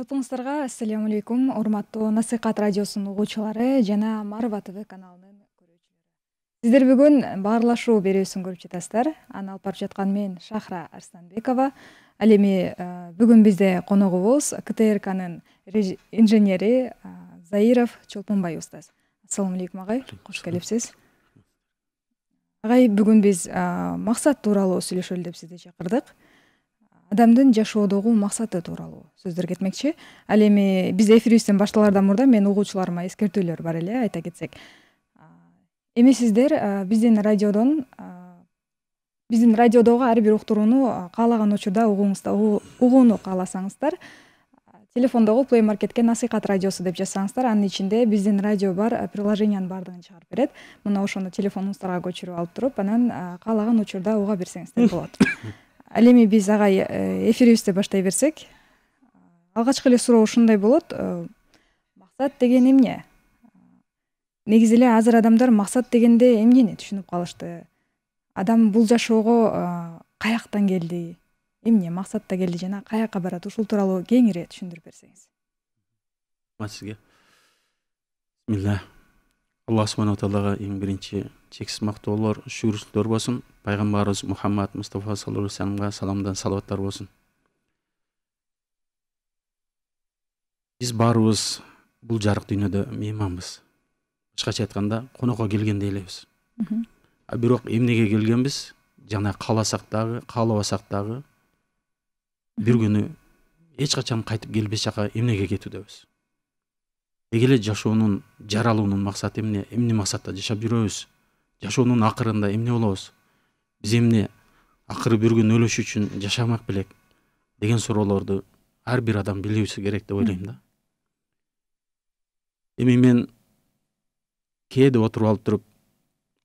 жалпыңыздарға ассаламу алейкум урматтуу насыйкат радиосунун угуучулары жана марва тв каналынын көрүүчүлөрү сиздер бүгүн баарлашуу берүүсүн көрүп жатасыздар аны алып барып жаткан мен шахра арстанбекова ал эми э, бүгүн бизде коногубуз ктркнын инженери э, заиров чолпонбай устаз ассалому алейкум агай кош келипсиз агай бүгүн биз э, максат тууралуу сүйлөшөлү деп сизди чакырдык адамдын жашоодогу максаты тууралуу сөздөр кетмекчи ал эми биз эфирибизден башталардан мурда менин угуучуларыма эскертүүлөр бар эле айта кетсек эми сиздер биздин радиодон биздин радиодогу ар бир уктурууну каалаган учурда угууну кааласаңыздар телефондогу play маркетке насыйкат радиосу деп жазсаңыздар анын ичинде биздин радио бар приложениянын баардыгын чыгарып берет мына ошону телефонуңуздарга көчүрүп алып туруп анан каалаган учурда уга берсеңиздер болот ал эми биз агай э, эфирибизди баштай берсек алгачкы эле суроо ушундай болот э, максат деген эмне негизи эле азыр адамдар максат дегенде эмнени түшүнүп калышты адам бул жашоого э, каяктан келди эмне максатта келди жана каяка барат ушул тууралуу кеңири түшүндүрүп берсеңиз рахмат сизге бисмилля алла субханала таалага эң биринчи шексіз мақты олар болсын пайғамбарымыз мұхаммад мұстафа саллаллаху алейхи вассаламға саламдан салауаттар болсын біз барбыз бұл жарық дүниеде мейманбыз былайша айтқанда қонаққа келгендей елеміз а бирок эмнеге келгенбіз жана қаласақ дагы каалабасак дагы бір күнү эч качан кайтып келбес жака эмнеге кетүүдөбүз деги эле жашоонун жаралуунун максаты эмне эмне максатта жашап жүрөбүз жашоонун акырында эмне болобуз биз эмне акыры бир күн өлүш үчүн жашамак белек деген суроолорду ар бир адам билүүсү керек деп ойлойм да эми мен кээде отуруп алып туруп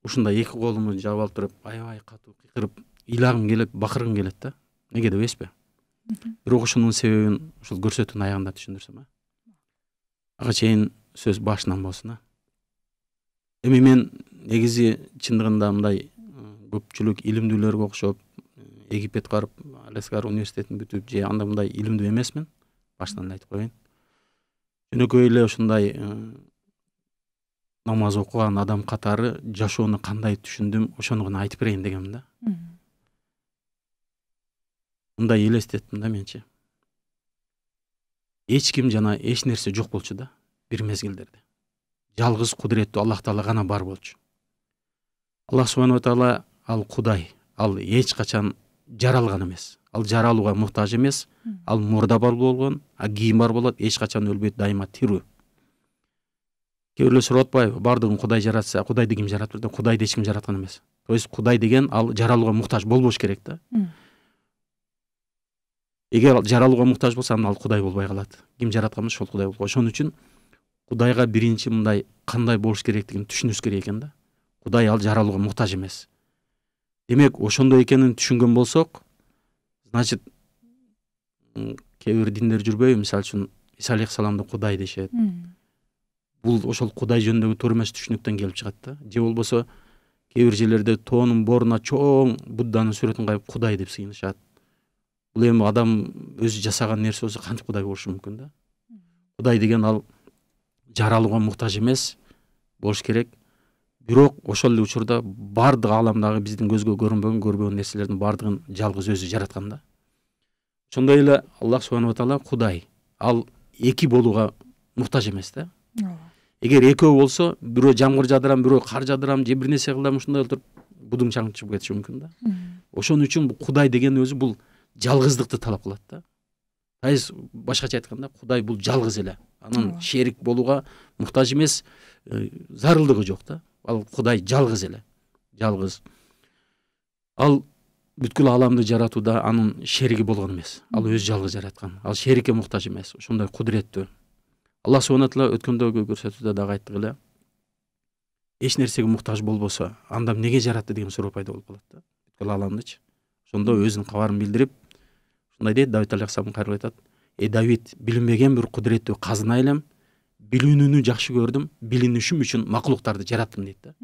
ушундай эки колумду жаап алып туруп аябай катуу кыйкырып ыйлагым келет бакыргым келет да эмнеге деп бирок ушунун себебин ушул көрсөтүүнүн аягында түшүндүрсөм э ага чейин сөз башынан болсун а эми мен негизи чындыгында мындай э, көпчүлүк илимдүүлөргө окшоп э, египет барып алескар университетин бүтүп же андай мындай илимдүү эмесмин баштан эле айтып коеюн жөнөкөй эле ушундай э, намаз окуган адам катары жашоону кандай түшүндүм ошону гана айтып берейин дегенмин да мындай элестеттим да менчи эч ким жана эч нерсе жок болчу да бир мезгилдерде жалгыз кудуреттүү аллах таала гана бар болчу алла субханала тағала ал құдай ал ешқашан жаралған емес ал жаралуға мұқтаж емес ал мұрда бар болған а киім бар болады ешқашан өлмейді дайыма тірі кейбіреулер сұрап жатпай бардығын құдай жаратса құдайды кім жаратып жатыр құдайды ешкім жаратқан емес то есть құдай деген ал жаралуға мұқтаж болбош керек та егер жаралуға мұқтаж болса ал құдай болбай қалады кім жаратқан сол құдай болып ошон үшін құдайға бірінші мындай қандай болуш керектігін түшүнүш керек екен да кудай ал жаралууга муктаж эмес демек ошондой экенин түшүнгөн болсок значит кээ бир диндер жүрбөйбү мисалы үчүн иса алейхисаламды кудай дешет бул ошол кудай жөнүндөгү туура эмес түшүнүктөн келип чыгат да же болбосо кээ бир жерлерде тоонун боруна чоң будданын сүрөтүн коюп кудай деп сыйынышат бул эми адам өзү жасаган нерсе болсо кантип кудай болушу мүмкүн да кудай деген ал жаралууга муктаж эмес болуш керек бирок ошол эле учурда баардык ааламдагы биздин көзгө көрүнбөгөн көрбөгөн нерселердин баардыгын жалгыз өзү жараткан да ошондой эле аллах субханала таала кудай ал эки болууга муктаж эмес да ооба эгер экөө болсо бирөө жамгыр жадырам бирөө кар жадырам же бир нерсе кылам ушундай кылып туруп будуң чаң чыгып кетиши мүмкүн да ошон үчүн кудай деген өзү бул жалгыздыкты талап кылат да айыз башкача айтканда кудай бул жалгыз эле анын шерик болууга муктаж эмес э, зарылдыгы жок да ал құдай жалгыз эле жалгыз ал бүткүл ааламды жаратууда анын шериги болгон эмес ал өзү жалгыз жараткан ал шерикке муктаж эмес ошондой кудуреттүү алла субхана тағала өткөндөгү көрсөтүүдө дагы айттык эле эч нерсеге муктаж болбосо анда эмнеге жаратты деген суроо пайда болуп калат да бүткүл ааламдычы ошондо өзүнүн кабарын билдирип ушундай дейт давид алейхисалам кайрылып айтат эй давид билинбеген бир кудуреттүү казына элем билүүнүнү жакшы көрдүм билинишим үчүн макулуктарды жараттым дейт да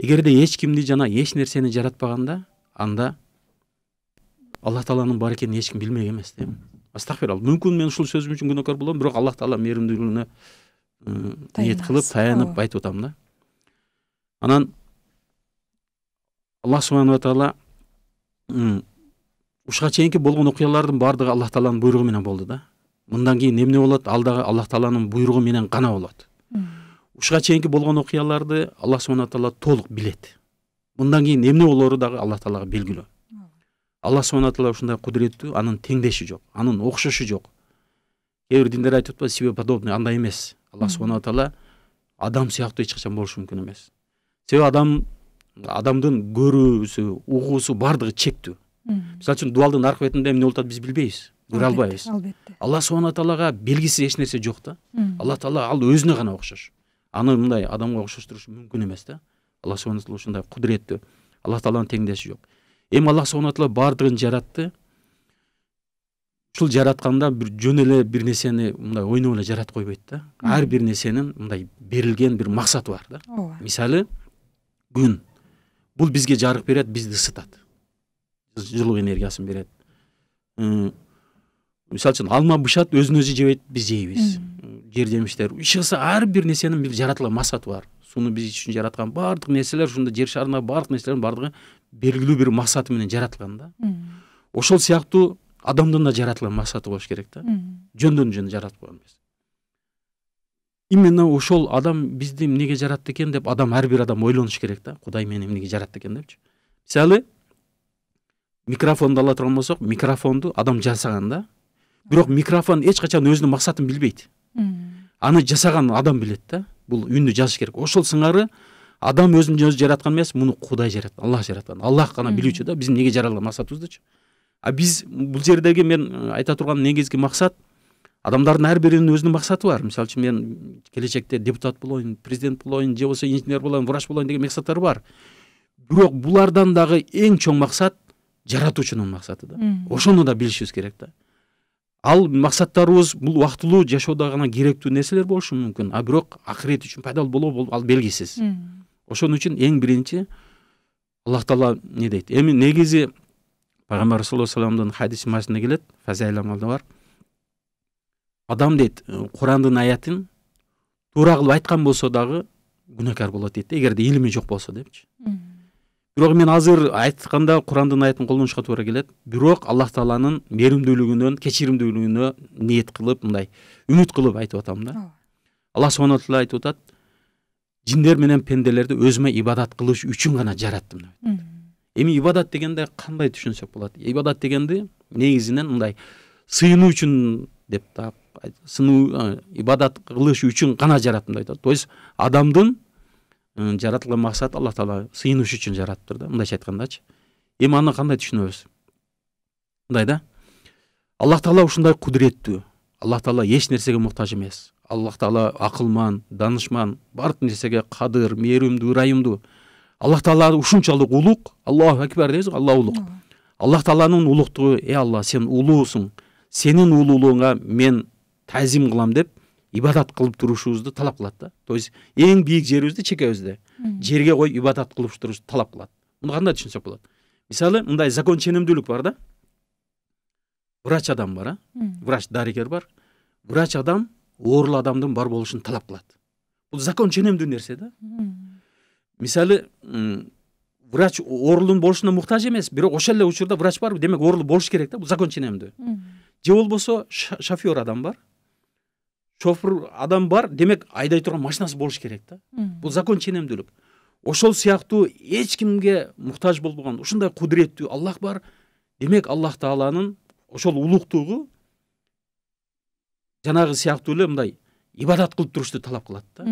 эгерде эч кимди жана эч нерсени жаратпаганда анда алла тааланын бар экенин эч ким билмек эмес да астагфиралла мүмкүн мен ушул сөзүм үчүн күнөөкөр болом бирок аллах таала мээримдүүлүгүнө ниет кылып таянып айтып атам да анан алла субханала таала ушуга чейинки болгон окуялардын баардыгы аллах тааланын буйругу менен болду да мындан кейін эмне болот алдағы аллах тааланын буйругу менен гана болот ушуга чейинки болгон окуяларды аллах субхана таала толук билет мындан кийин эмне болоору дагы алла таалага белгилүү алла субхана таала ушундай кудуреттүү анын теңдеши жок анын окшошу жок кээ бир диндер айтып атпайбы себе подобный андай эмес аллах субхана таала адам сыяктуу эч качан болушу мүмкүн эмес себеби адам адамдын көрүүсү угуусу баардыгы чектүү мисалы үчүн дубалдын аркы бетинде эмне болуп атат биз билбейбиз көрө албайбыз албетте алла субхана тағалаға белгісіз нәрсе жоқ та алла таала ал өзіне ғана ұқсас аны мындай адамға окшоштуруш мүмкін емес та алла субхана тағала ушундай құдіретті алла тағаланың теңдесі жоқ эми алла субхана таала баардыгын жаратты ушул жаратканда бир жөн эле бир нерсени мындай ойноп эле жаратып койбойт да ар бир нерсенин мындай берилген бир максаты бар да ооба мисалы күн бул бизге жарык берет бизди ысытат жылуу энергиясын берет мисалы үчүн алма бышат өзүн өзү жебейт биз жейбиз жер жемиштер кылса ар бир нерсенин бир жаратылган максаты бар сууну биз үчүн жараткан баардык нерселер ушундай жер шарындагы баардык нерселердин баардыгы белгилүү бир максаты менен жаратылган да ошол сыяктуу адамдын да жаратылган максаты болуш керек да жөндөн жөн жаратып койгон эмес именно ошол адам бизди эмнеге жаратты экен деп адам ар бир адам ойлонуш керек да кудай мени эмнеге жаратты экен депчи мисалы микрофонду ала турган болсок микрофонду адам жасаган да бирок микрофон эч качан өзүнүн максатын билбейт аны жасаган адам билет да бул үндү жазыш керек ошол сыңары адам өзүн өзү жараткан эмес муну кудай жараткан аллах жараткан аллах гана билүүчү да биздин эмнеге жаралган максатыбыздычы а биз бул жердеги мен айта турган негизги максат адамдардын ар биринин өзүнүн максаты бар мисалы үчүн мен келечекте депутат болоюн президент болоюн же болбосо инженер болоюн врач болоюн деген максаттар бар бирок булардан дагы эң чоң максат жаратуучунун максаты да ошону да билишибиз керек да ал максаттарыбыз бул убактылуу жашоодо гана керектүү нерселер болушу мүмкүн а бирок акырет үчүн пайдалуу болобу ал белгисиз ошон үчүн эң биринчи аллах таала эмне дейт эми негизи пайгамбар саллаллаху алейхи хадиси келет амалда бар адам дейт э, курандын аятын туура кылып айткан болсо дагы күнөкөр болот дейт да эгерде илими жок болсо депчи бирок мен азыр айтканда курандын аятын колдонушка туура келет бирок аллах тааланын мээримдүүлүгүнөн кечиримдүүлүгүнө ниет кылып мындай үмүт кылып айтып атам да алла субхана таала айтып атат жиндер менен пенделерди өзүмө ибадат кылыш үчүн гана жараттым деп эми ибадат дегенде кандай түшүнсөк болот ибадат дегенди негизинен мындай сыйынуу үчүн деп да ибадат кылыш үчүн гана жараттым деп айтат то есть адамдын жаратылған мақсат алла тағала сыйыныш үшін жараттыр да да мындайша айтқандачы аны қандай түшүнөбүз мындай да аллах тағала ушундай кудуреттүү аллах тағала эч нерсеге муктаж эмес аллах тағала акылман данышман баардык нерсеге кадыр мээримдүү ырайымдуу аллах тағала ушунчалык улук аллаху акбар дейбиз го алла улук аллах тағаланын улуктугу э алла сен улуусуң сенин улуулугуңа мен тазим кылам деп ибадат кылып турушубузду талап кылат да то есть эң бийик жерибизди чекебизди жерге коюп ибадат қылып турушубузду талап кылат муну кандай түшүнсөк болот мисалы мындай закон ченемдүүлүк бар да врач адам бар а врач дарыгер бар врач адам оорулуу адамдын бар болушун талап кылат бул закон ченемдүү нерсе да мисалы врач оорулунун болушуна муктаж эмес бирок ошол эле учурда врач бар демек оорулуу болуш керек да бул закон ченемдүү же болбосо шофер адам бар шофер адам бар демек айдай тұрған машинасы болуш керек та бұл закон ченемдүүлүк ошол сыяктуу эч кимге муктаж болбогон ушундай кудуреттүү аллах бар демек аллах тааланын ошол улуктугу жанагы сыяктуу эле мындай ибадат кылып турушту талап кылат да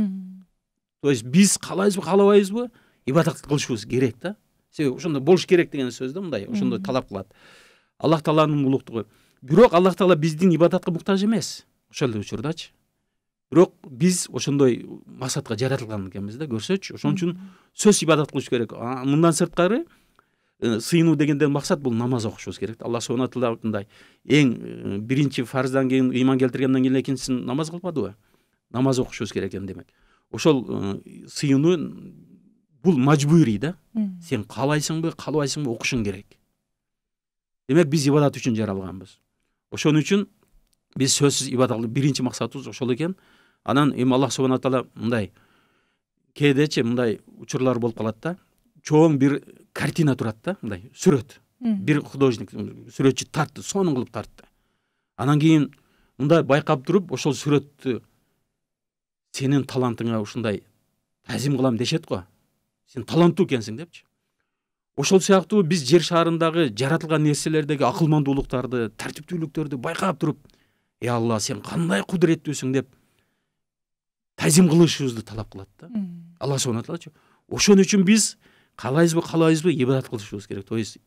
то есть биз каалайбызбы каалабайбызбы ибадат кылышыбыз керек да себеби ошондой болуш керек деген сөз да мындай ошондой талап кылат аллах тааланын улуктугу бирок аллах таала биздин ибадатка муктаж эмес ошол эле учурдачы бирок биз ошондой максатка жаратылган экенбиз да көрсөчү ошон үчүн сөз ибадат кылыш керек мындан сырткары э, сыйынуу дегенден максат бул намаз окушубуз керек да алла субхана таала мындай эң э, биринчи фарздан кийин ыйман келтиргенден кийин экинчисин намаз кылбадыбы намаз окушубуз керек экен демек ошол э, сыйынуу бул мажбурий да сен каалайсыңбы каалабайсыңбы окушуң керек демек биз ибадат үчүн жаралганбыз ошон үчүн биз сөзсүз ибадат биринчи максатыбыз ошол экен анан эми аллах субхана таала мындай кээдечи мындай учурлар болуп калат да чоң бир картина турат да мындай сүрөт бир художник сүрөтчү тартты сонун кылып тартты анан кийин мындай байкап туруп ошол сүрөттү сенин талантыңа ушундай тазим кылам дешет го сен таланттуу экенсиң депчи ошол сыяктуу биз жер шаарындагы жаратылган нерселердеги акылмандуулуктарды тартиптүүлүктөрдү байкап туруп эй алла сен кандай кудуреттүүсүң деп тәзім қылышыбызды талап қылады да алла субхана тағала ошон үчүн биз каалайбызбы каалайбызбы ибадат кылышыбыз керек то есть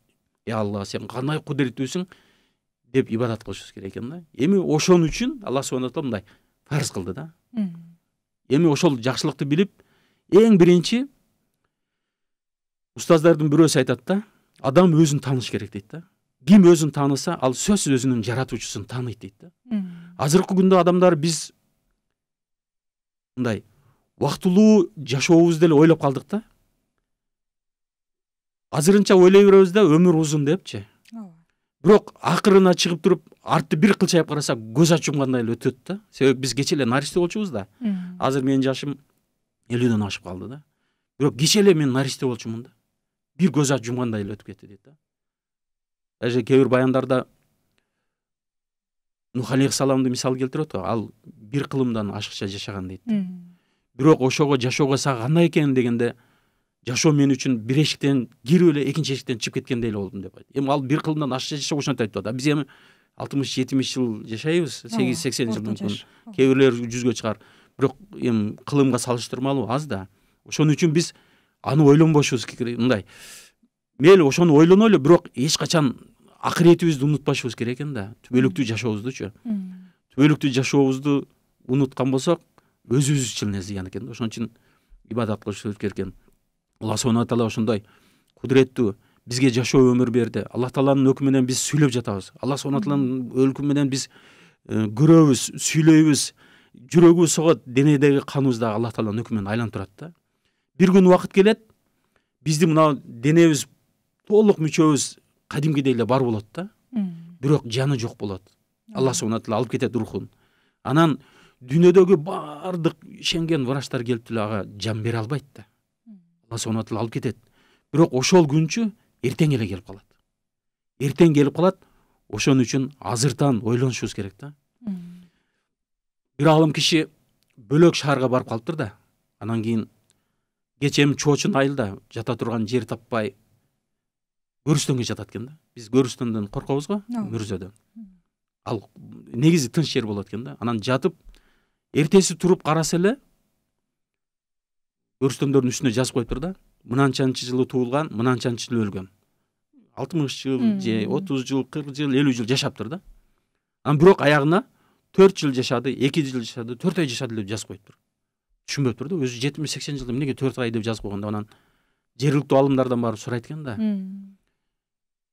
э алла сен кандай кудуреттүүсүң деп ибадат кылышыбыз керек экен да эми ошон үчүн алла субхана тағала мындай фарз кылды да эми ошол жакшылыкты билип эң биринчи устаздардын бирөөсү айтат да адам өзүн тааныш керек дейт да ким өзүн тааныса ал сөзсүз өзүнүн жаратуучусун тааныйт дейт да азыркы күндө адамдар биз мындай убактылуу жашообуз деле ойлоп калдык да азырынча ойлой беребиз да өмүр узун депчи ооба бирок акырына чыгып туруп артты бир кылчайып карасак көз ачып жумгандай эле өтөт да себеби биз кече эле наристе болчубуз да азыр менин жашым элүүдөн ашып калды да бирок кече эле мен наристе болчумун да бир көз ачып жумгандай эле өтүп кетти дейт да даже кээ бир баяндарда нух алейхисаламды мисал келтирет го ал бир кылымдан ашыкча жашаган дейт бирок ошого жашоого сага кандай экен дегенде жашоо мен үчүн бир эшиктен кирип эле экинчи эшиктен чыгып кеткендей эле болдум деп эми ал бир кылымдан ашыкча жашап ошентип айтып атат а биз эми алтымыш жетимиш жыл жашайбыз сегиз сексен жыл мүмкүн кээ бирлер жүзгө чыгар бирок эми кылымга салыштырмалуу аз да ошон үчүн биз аны ойлонбошубуз мындай мейли ошону ойлонолу бирок эч качан акыретибизди унутпашыбыз керек экен да түбөлүктүү жашообуздучу түбөлүктүү жашообузду унуткан болсок өзүбүз үчүн эле зыян экен да ошон үчүн ибадат кылышыбыз керек экен алла субхана таала ошондой кудуреттүү бизге жашоо өмүр берди аллах тааланын өкү менен биз сүйлөп жатабыз аллах субхана тааланын өлкү менен биз көрөбүз э, сүйлөйбүз жүрөгүбүз согот денедеги каныбыз дагы аллах тааланын өкү айланып турат да бир күн убакыт келет биздин мына денебиз толук мүчөбүз кадимкидей эле бар болот да бирок жаны жок болот алла субхана алып кетет рухун анан дүйнөдөгү баардык ишенген врачтар келип деле ага жан бере албайт да алла субхана алып кетет бирок ошол күнчү эртең эле келип калат эртең келип калат ошон үчүн азыртан ойлонушубуз керек да бир аалым киши бөлөк шаарга барып калыптыр да анан кийин кеч эми чоочун айылда жата турган жер таппай көрістенге жатат экен да биз көрістенден қорқамыз ғой мүрзөдө ал негизи тынч жер болот экен да анан жатып эртеси туруп караса эле көрүстөндөрдүн үстүнө жазып коюптур да мынанчанчы жылы туулган мынанчанчы жылы өлгөн алтымыш жыл же отуз жыл кырк жыл элүү жыл жашаптыр да анан бирок аягына төрт жыл жашады эки жыл жашады төрт ай жашады деп жазып коюптур түшүнбөптүр да өзү жетимиш сексен жылда эмнеге төрт ай деп жазып койгон деп анан жергиликтүү аалымдардан барып сурайт экен да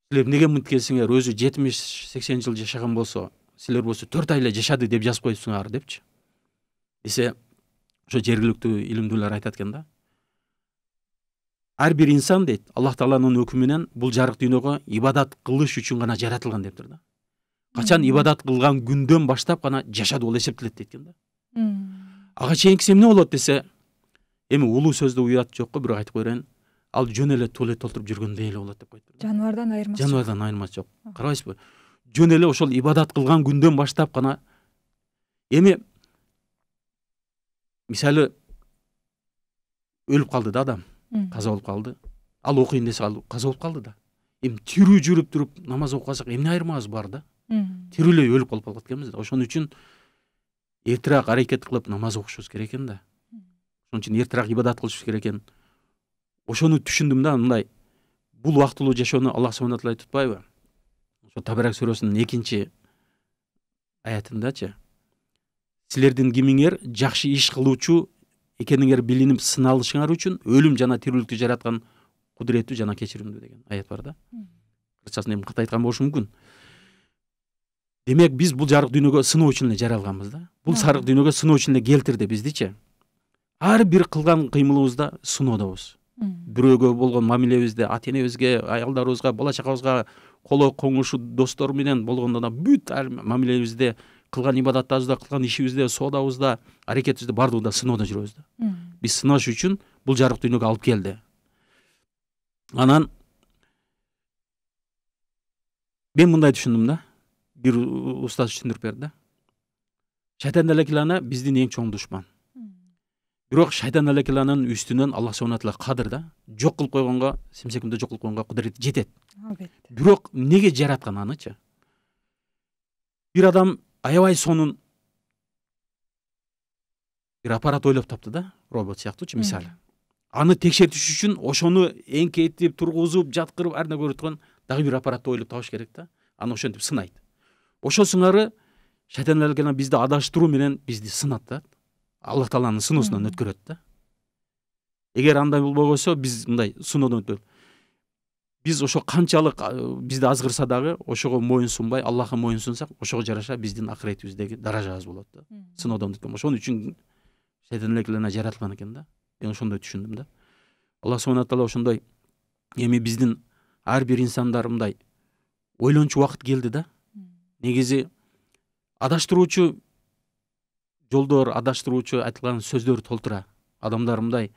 силер эмнеге мынткенсиңер өзү жетимиш сексен жыл жашаган болсо силер болсо төрт ай жашады деп жазып коюпсуңар депчи десе ошо жергиликтүү илимдүүлөр айтат экен да ар бир инсан дейт аллах тааланын өкүмү бул жарык дүйнөгө ибадат кылыш үчүн гана жаратылган дептир да качан ибадат кылган күндөн баштап гана жашады болуп эсептелет дейт экен да ага чейинкиси эмне болот десе эми улуу сөздө уят жокко бирок айтып коеюн ал жөн эле туалет толтуруп жүргөндөй эле болот деп койду жаныбардан айырмасы жок жаныбардан айырмасы жок карабайсызбы жөн эле ошол ибадат кылган күндөн баштап гана эми мисалы өлүп калды да адам каза болуп калды ал окуйюн десе ал каза болуп калды да эми тирүү жүрүп туруп намаз окубасак эмне айырмабыз бар да тирүү эле өлүп калып калат экенбиз да ошон үчүн эртерээк аракет кылып намаз окушубуз керек экен да ошон үчүн эртерээк ибадат кылышыбыз керек экен ошону түшүндүм да мындай бул убактылуу жашоону аллах субхана тағала атпайбы ошо табарак сүрөсүнүн экинчи аятындачы силердин кимиңер жакшы иш кылуучу экениңер билинип сыналышыңар үчүн өлүм жана тирүүлүктү жараткан кудуреттүү жана кечиримдүү деген аят бар да кыргызчасын эми ката айткан болушу мүмкүн демек биз бул жарык дүйнөгө сыноо үчүн эле жаралганбыз да бул сарык дүйнөгө сыноо үчүн эле келтирди биздичи ар бир кылган кыймылыбызда сыноодобуз біреуге болған мамилебизде ата энебизге аялдарыбызга бала чакабызга коло коңушу достор менен болгондо да бүт мамилебизде кылган ибадаттарыбызда кылган ишибизде соодабызда аракетибизде баардыгында сыноодо жүрөбүз да биз сынаш үчүн бул жарык дүйнөгө алып келди анан мен мындай түшүндүм да бир устаз түшүндүрүп берди да шайтан далекилана биздин эң чоң душман бирок шайтан алекаланын үстүнөн аллах субхана таала кадыр да жок кылып койгонго семсекунда жок кылып койгонго кудурети жетет албетте бирок эмнеге жараткан анычы бир адам аябай сонун бир аппарат ойлоп тапты да робот сыяктуучу мисалы аны текшертиш үчүн ошону эңкейтип тургузуп жаткырып ар нерсе көрөткөн дагы бир аппаратты ойлоп табыш керек да аны ошентип сынайт ошол сыңары шайтан бизди адаштыруу менен бизди сынат да алла тағаланың сыносынан өткереді да егер андай болбосо биз мындай сыноодон өтпөйбүз биз ошо канчалык бизди азгырса дагы ошого моюнсунбай моюн моюнсунсак ошого жараша биздин акыретибиздеги даражабыз болот да сыноодон өткөн ошон үчүн шайтан эле жаратылган экен да мен ошондой түшүндүм да алла субхана тағала ошондой эми биздин ар бир инсандар мындай ойлончу убакыт келди да негизи адаштыруучу жолдор адаштыруучу айтылган сөздөр толтура адамдар мындай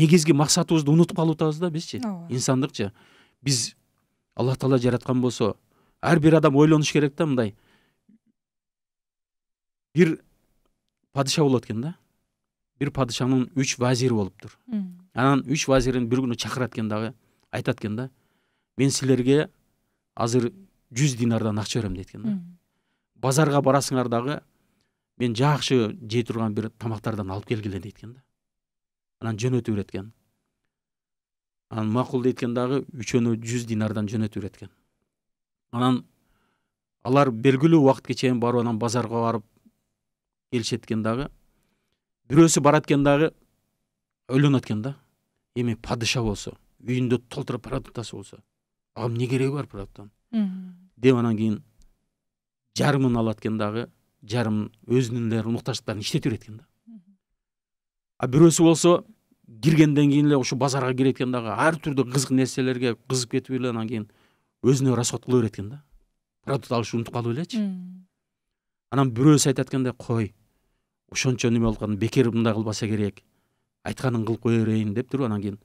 негизги максатыбызды унутуп калып атабыз да бизчи инсандыкчы биз алла таала жараткан болсо ар бир адам ойлонуш керек да мындай бир падыша болот экен да бир падышанын үч вазири болуптур анан үч вазирин бир күнү чакырат экен дагы айтат экен да мен силерге азыр жүз динардан акча берем дейт экен да базарга барасыңар дагы мен жақшы жей тұрған бір тамақтардан алып келгіле дейді екен да анан жөнөтүп үйрөткөн анан мақұл дейт экен дагы үчөөнү жүз динардан жөнөтүп үйрөткөн анан алар белгилүү убакытка чейин барып анан базарга барып келишет экен дагы бирөөсү барат экен дагы ойлонот экен да эми падыша болсо үйүндө толтура продуктысы болсо ага эмне кереги бар продуктанын деп анан кийин жарымын алат экен дагы жарым өзүнүн эле муктаждыктарын иштете берет экен да а бирөөсү болсо киргенден кийин эле ушу базарга кирет экен дагы ар түрдүү кызык нерселерге кызыгып кетип эле анан кийин өзүнө расход кыла берет экен да продукт алышты унутуп калып элечи анан бирөөсү айтат экен да кой ошончо неме болуп бекер мындай кылбаса керек айтканын кылып кое берейин деп туруп анан кийин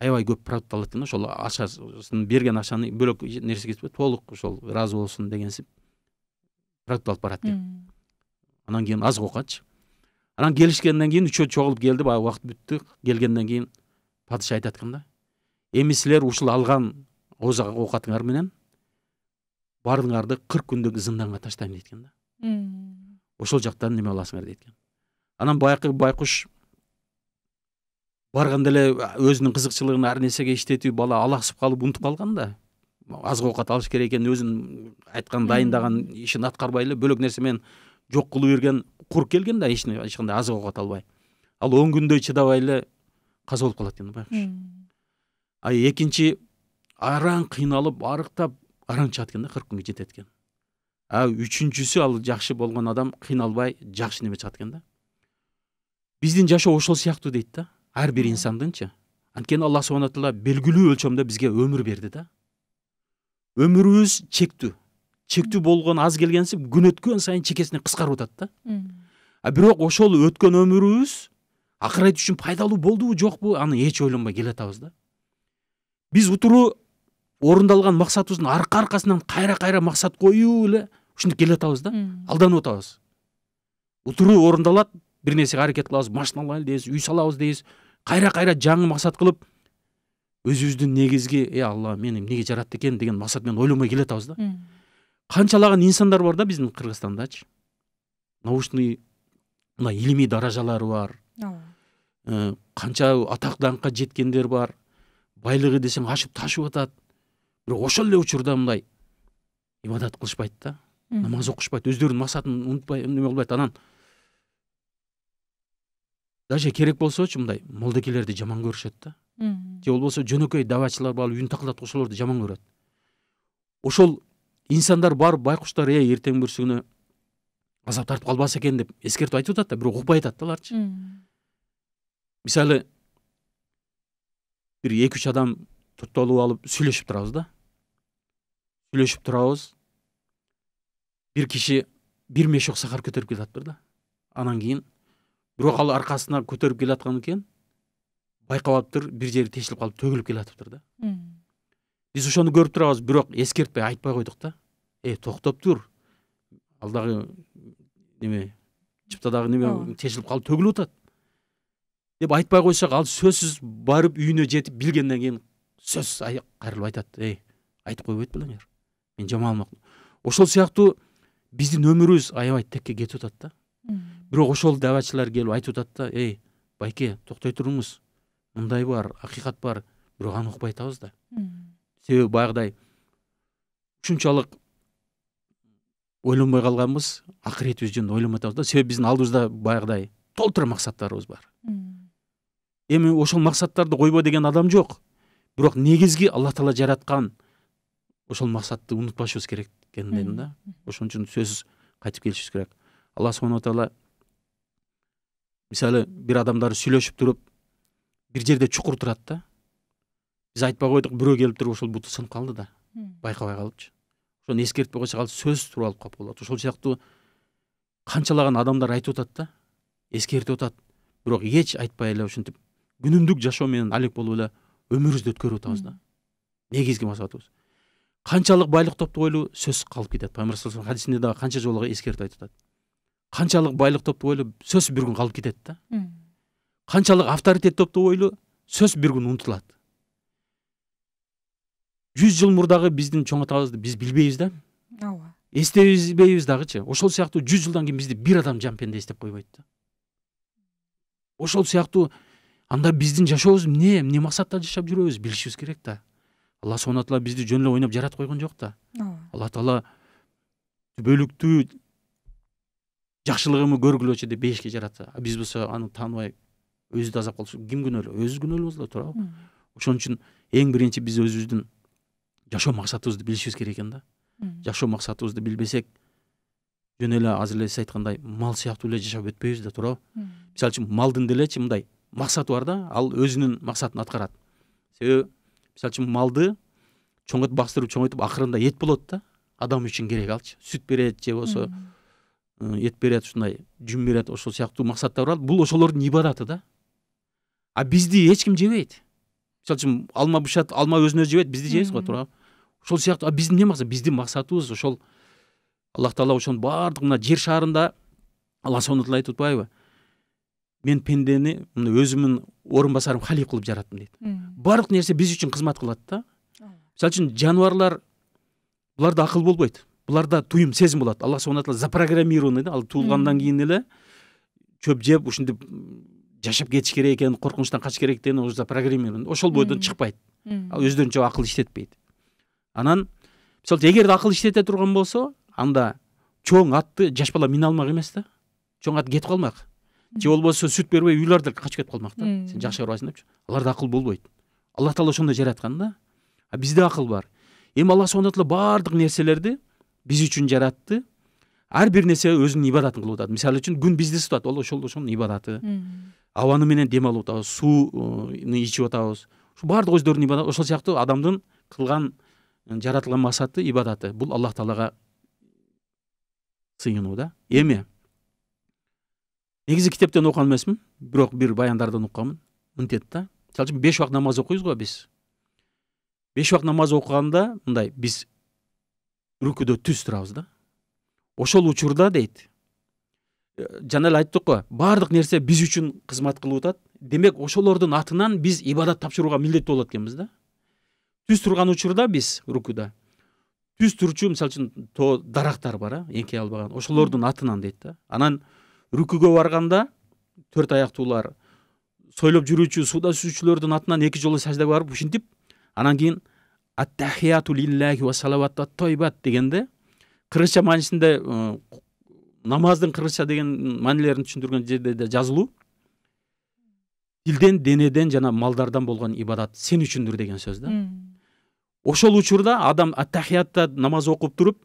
аябай көп продукт алат экен да ошол акчасын берген акчаны бөлөк нерсеге толук ошол ыраазы болсун дегенсип продукты алып барады деп анан кийин азык оокатчы анан келишкенден кийин үчөө чогулуп келди баягы убакыт бүттү келгенден кийин падыша айтат экен да эми силер ушул алган оозак оокатыңар менен баардыгыңарды кырк күндүк зынданга таштайм дейт экен да ошол жактан неме кыласыңар дейт экен анан баякы байкуш барганда эле өзүнүн кызыкчылыгын ар нерсеге иштетип бала алаксып калып унутуп калган да азық ауқат алыш керек екен өзін айтқан дайындаған ішін атқарбай эле бөлөк нерсемен жок кылып берген кур келген да эч кандай азык оокат албай ал он күндөй чыдабай эле каза болуп калат экен байкуш а экинчи араң кыйналып арыктап араң чыгат экен да кырк күнгө жетет экен а үчүнчүсү ал жакшы болгон адам кыйналбай жакшы неме чыгат экен да биздин жашоо ошол сыяктуу дейт да ар бир инсандынчы анткени алла субхана таала белгилүү өлчөмдө бизге өмүр берди да өмүрүбүз чектүү чектүү болгону аз келгенсип күн өткөн сайын чекесинен кыскарып атат да а бирок ошол өткөн өмүрүбүз акырайт үчүн пайдалуу болдубу жокпу аны эч ойлонбой келатабыз да биз утуру орундалган максатыбыздын арка аркасынан кайра кайра максат коюп эле ушинтип атабыз да алданып атабыз утуру орундалат бир нерсеге аракет кылабыз машина алалы дейбиз үй салабыз дейбиз кайра кайра жаңы максат кылып өзімізден негізге, е алла мені неге жаратты екен деген мақсатпен ойламай келе жатамыз да қаншалаған инсандар бар да біздің қырғызстандачы научный мына илими даражалары бар ә, қанша атақ даңққа жеткендер бар байлығы десең ашып ташып жатады бірақ ошол эле учурда мындай ибадат кылышпайт да намаз окушпайт өздөрүнүн максатын унутпай неме кылбайт анан даже керек болсочу мындай молдекелерди жаман көрүшөт да же болбосо жөнөкөй давачылар барып үн такылдатып ошолорду жаман көрөт ошол инсандар барып байкуштар эй эртең бирсү күнү азап тартып калбаса экен деп эскертип айтып атат да бирок укпай атат да аларчы мисалы бир эки үч адам топтолуп алып сүйлөшүп турабыз да сүйлөшүп турабыз бир киши бир мешок сахар көтөрүп келатыптыр да анан кийин бирок ал аркасына көтөрүп келаткан экен байкап алыптыр бир жери тешилип калып төгүлүп келатыптыр да биз ошону көрүп турабыз бирок эскертпей айтпай койдук да эй токтоп тур ал дагы неме чыпта дагы неме тешилип калып төгүлүп атат деп айтпай койсок ал сөзсүз барып үйүнө жетип билгенден кийин сөзсүз кайрылып айтат эй айтып койбойт белеңер мен жаман ошол сыяктуу биздин өмүрүбүз аябай текке кетип атат да бирок ошол дааватчылар келип айтып атат да эй байке токтой туруңуз мындай бар акыйкат бар бирок аны укпай атабыз да себеби баягыдай ушунчалык ойлонбой калганбыз акыретибиз жөнүндө ойлонбой атабыз да себеби биздин алдыбызда баягыдай толтура максаттарыбыз бар эми ошол максаттарды койбо деген адам жок бирок негизги алла таала жараткан ошол максатты унутпашыбыз керек экен дедим да ошон үчүн сөзсүз кайтып келишибиз керек алла субханала таала мисалы бир адамдар сүйлөшүп туруп бир жерде чукур турат да биз айтпай койдук бирөө келип туруп ошол буту сынып калды да байкабай калыпчы ошону эскертпей койсок ал сөз алып калып калат ошол сыяктуу канчалаган адамдар айтып атат да эскертип атат бирок эч айтпай эле ушинтип күнүмдүк жашоо менен алек болуп эле өмүрүбүздү өткөрүп атабыз да негизги максатыбыз канчалык байлык топтоп сөзсүз сөз калып кетет пайгамбар хадисинде дагы канча жолу эскертип айтып атат қаншалық байлық топ деп ойлы сөз бір күн қалып кетеді да қаншалық авторитет топ деп ойлы сөз бір күн ұмытылады жүз жыл мурдагы біздің чоң атабызды біз білбейбіз да ооба эстебейбиз дагычы ошол сыяктуу жүз жылдан кийин бизди бир адам жанпенде эстеп койбойт да ошол сыяктуу анда биздин жашообуз эмне эмне максатта жашап жүрөбүз билишибиз керек да алла субхана тағала бизди жөн эле ойноп жаратып койгон жок да алла таала түбөлүктүү жакшылыгымды көргүлөчү көргүлөчү деп бейишке жаратса а биз болсо аны тааныбай өзү да азап калса ким күнөөлүү өзүбүз күнөөлүү да туурабы ошон үчүн эң биринчи биз өзүбүздүн жашоо максатыбызды билишибиз керек экен да жашоо максатыбызды билбесек жөн эле азыр эле сиз айткандай мал сыяктуу эле жашап өтпөйбүз да туурабы мисалы үчүн малдын делечи мындай максаты бар да ал өзүнүн максатын аткарат себеби мисалы үчүн малды чоңойтуп бактырып чоңойтуп акырында эт болот да адам үчүн керек алчы сүт берет же болбосо ет береді ушундай жүн береді ошол сыяктуу максаттар бар бул ошолордун ибадаты да а бизди эч ким жебейт мисалы үчүн алма бышат алма өзүн өзү жебейт бизди жейбиз го туурабы ошол сыяктуу а биздин эмне максат биздин максатыбыз ошол аллах таала ошонун баардык мына жер шаарында алла субхана тағала айтып атпайбы мен пендени мына өзүмдүн орун басарым халик кылып жараттым дейт баардык нерсе биз үчүн кызмат кылат да мисалы үчүн жаныбарлар буларда акыл болбойт бұларда туым сезім болады алла субхана тағала запрограммированный да ал туылғаннан кейін эле чөп жеп ушинтип жашап кетиш керек экен коркунучтан качыш керек деген уже запрограммирован ошол бойдон чыкпайт ал өздөрүнчө акыл иштетпейт анан мисалы үчүн эгерде акыл иштете турган болсо анда чоң атты жаш бала мине алмак эмес да чоң ат кетип калмак же болбосо сүт бербей уйлар деле качып кетип калмак да сен жакшы барбайсың депчи аларда акыл болбойт алла таала ошондой жараткан да а бизде акыл бар эми алла субхана тағала баардык нерселерди биз үчүн жаратты ар бир нерсе өзүнүн ибадатын кылып атат мисалы үчүн күн бизди ысытып атат ол ошол ошонун ибадаты абаны менен дем алып атабыз сууну ичип атабыз ушу баардыгы өздөрүнүн ибадаты ошол сыяктуу адамдын кылган жаратылган максаты ибадаты бул аллах таалага сыйынуу да эми негизи китептен окуган эмесмин бирок бир баяндардан укканмын мынтет да мисалы үчүн беш убак намаз окуйбуз го биз беш убак намаз окуганда мындай биз үркүдө түз турабыз да ошол учурда дейт жана эле айттык го баардык нерсе биз үчүн кызмат кылып атат демек ошолордун атынан биз ибадат тапшырууга милдеттүү болот экенбиз да түз турган учурда биз рукуда түз турчу мисалы үчүн тоо дарактар бар а эңкей албаган ошолордун атынан дейт да анан рүкүгө барганда төрт аяктуулар сойлоп жүрүүчү сууда сүзүүчүлөрдүн атынан эки жолу сажда барып ушинтип анан кийин аттахияту лиллахи уа салаватта тойбат дегенде қырғызша маанисинде намаздың кыргызча деген маанилерин түсіндірген жерде де жазылу дилден денеден жана малдардан болған ибадат сен үшіндір деген сөз да ошол учурда адам аттахиятта намаз оқып туруп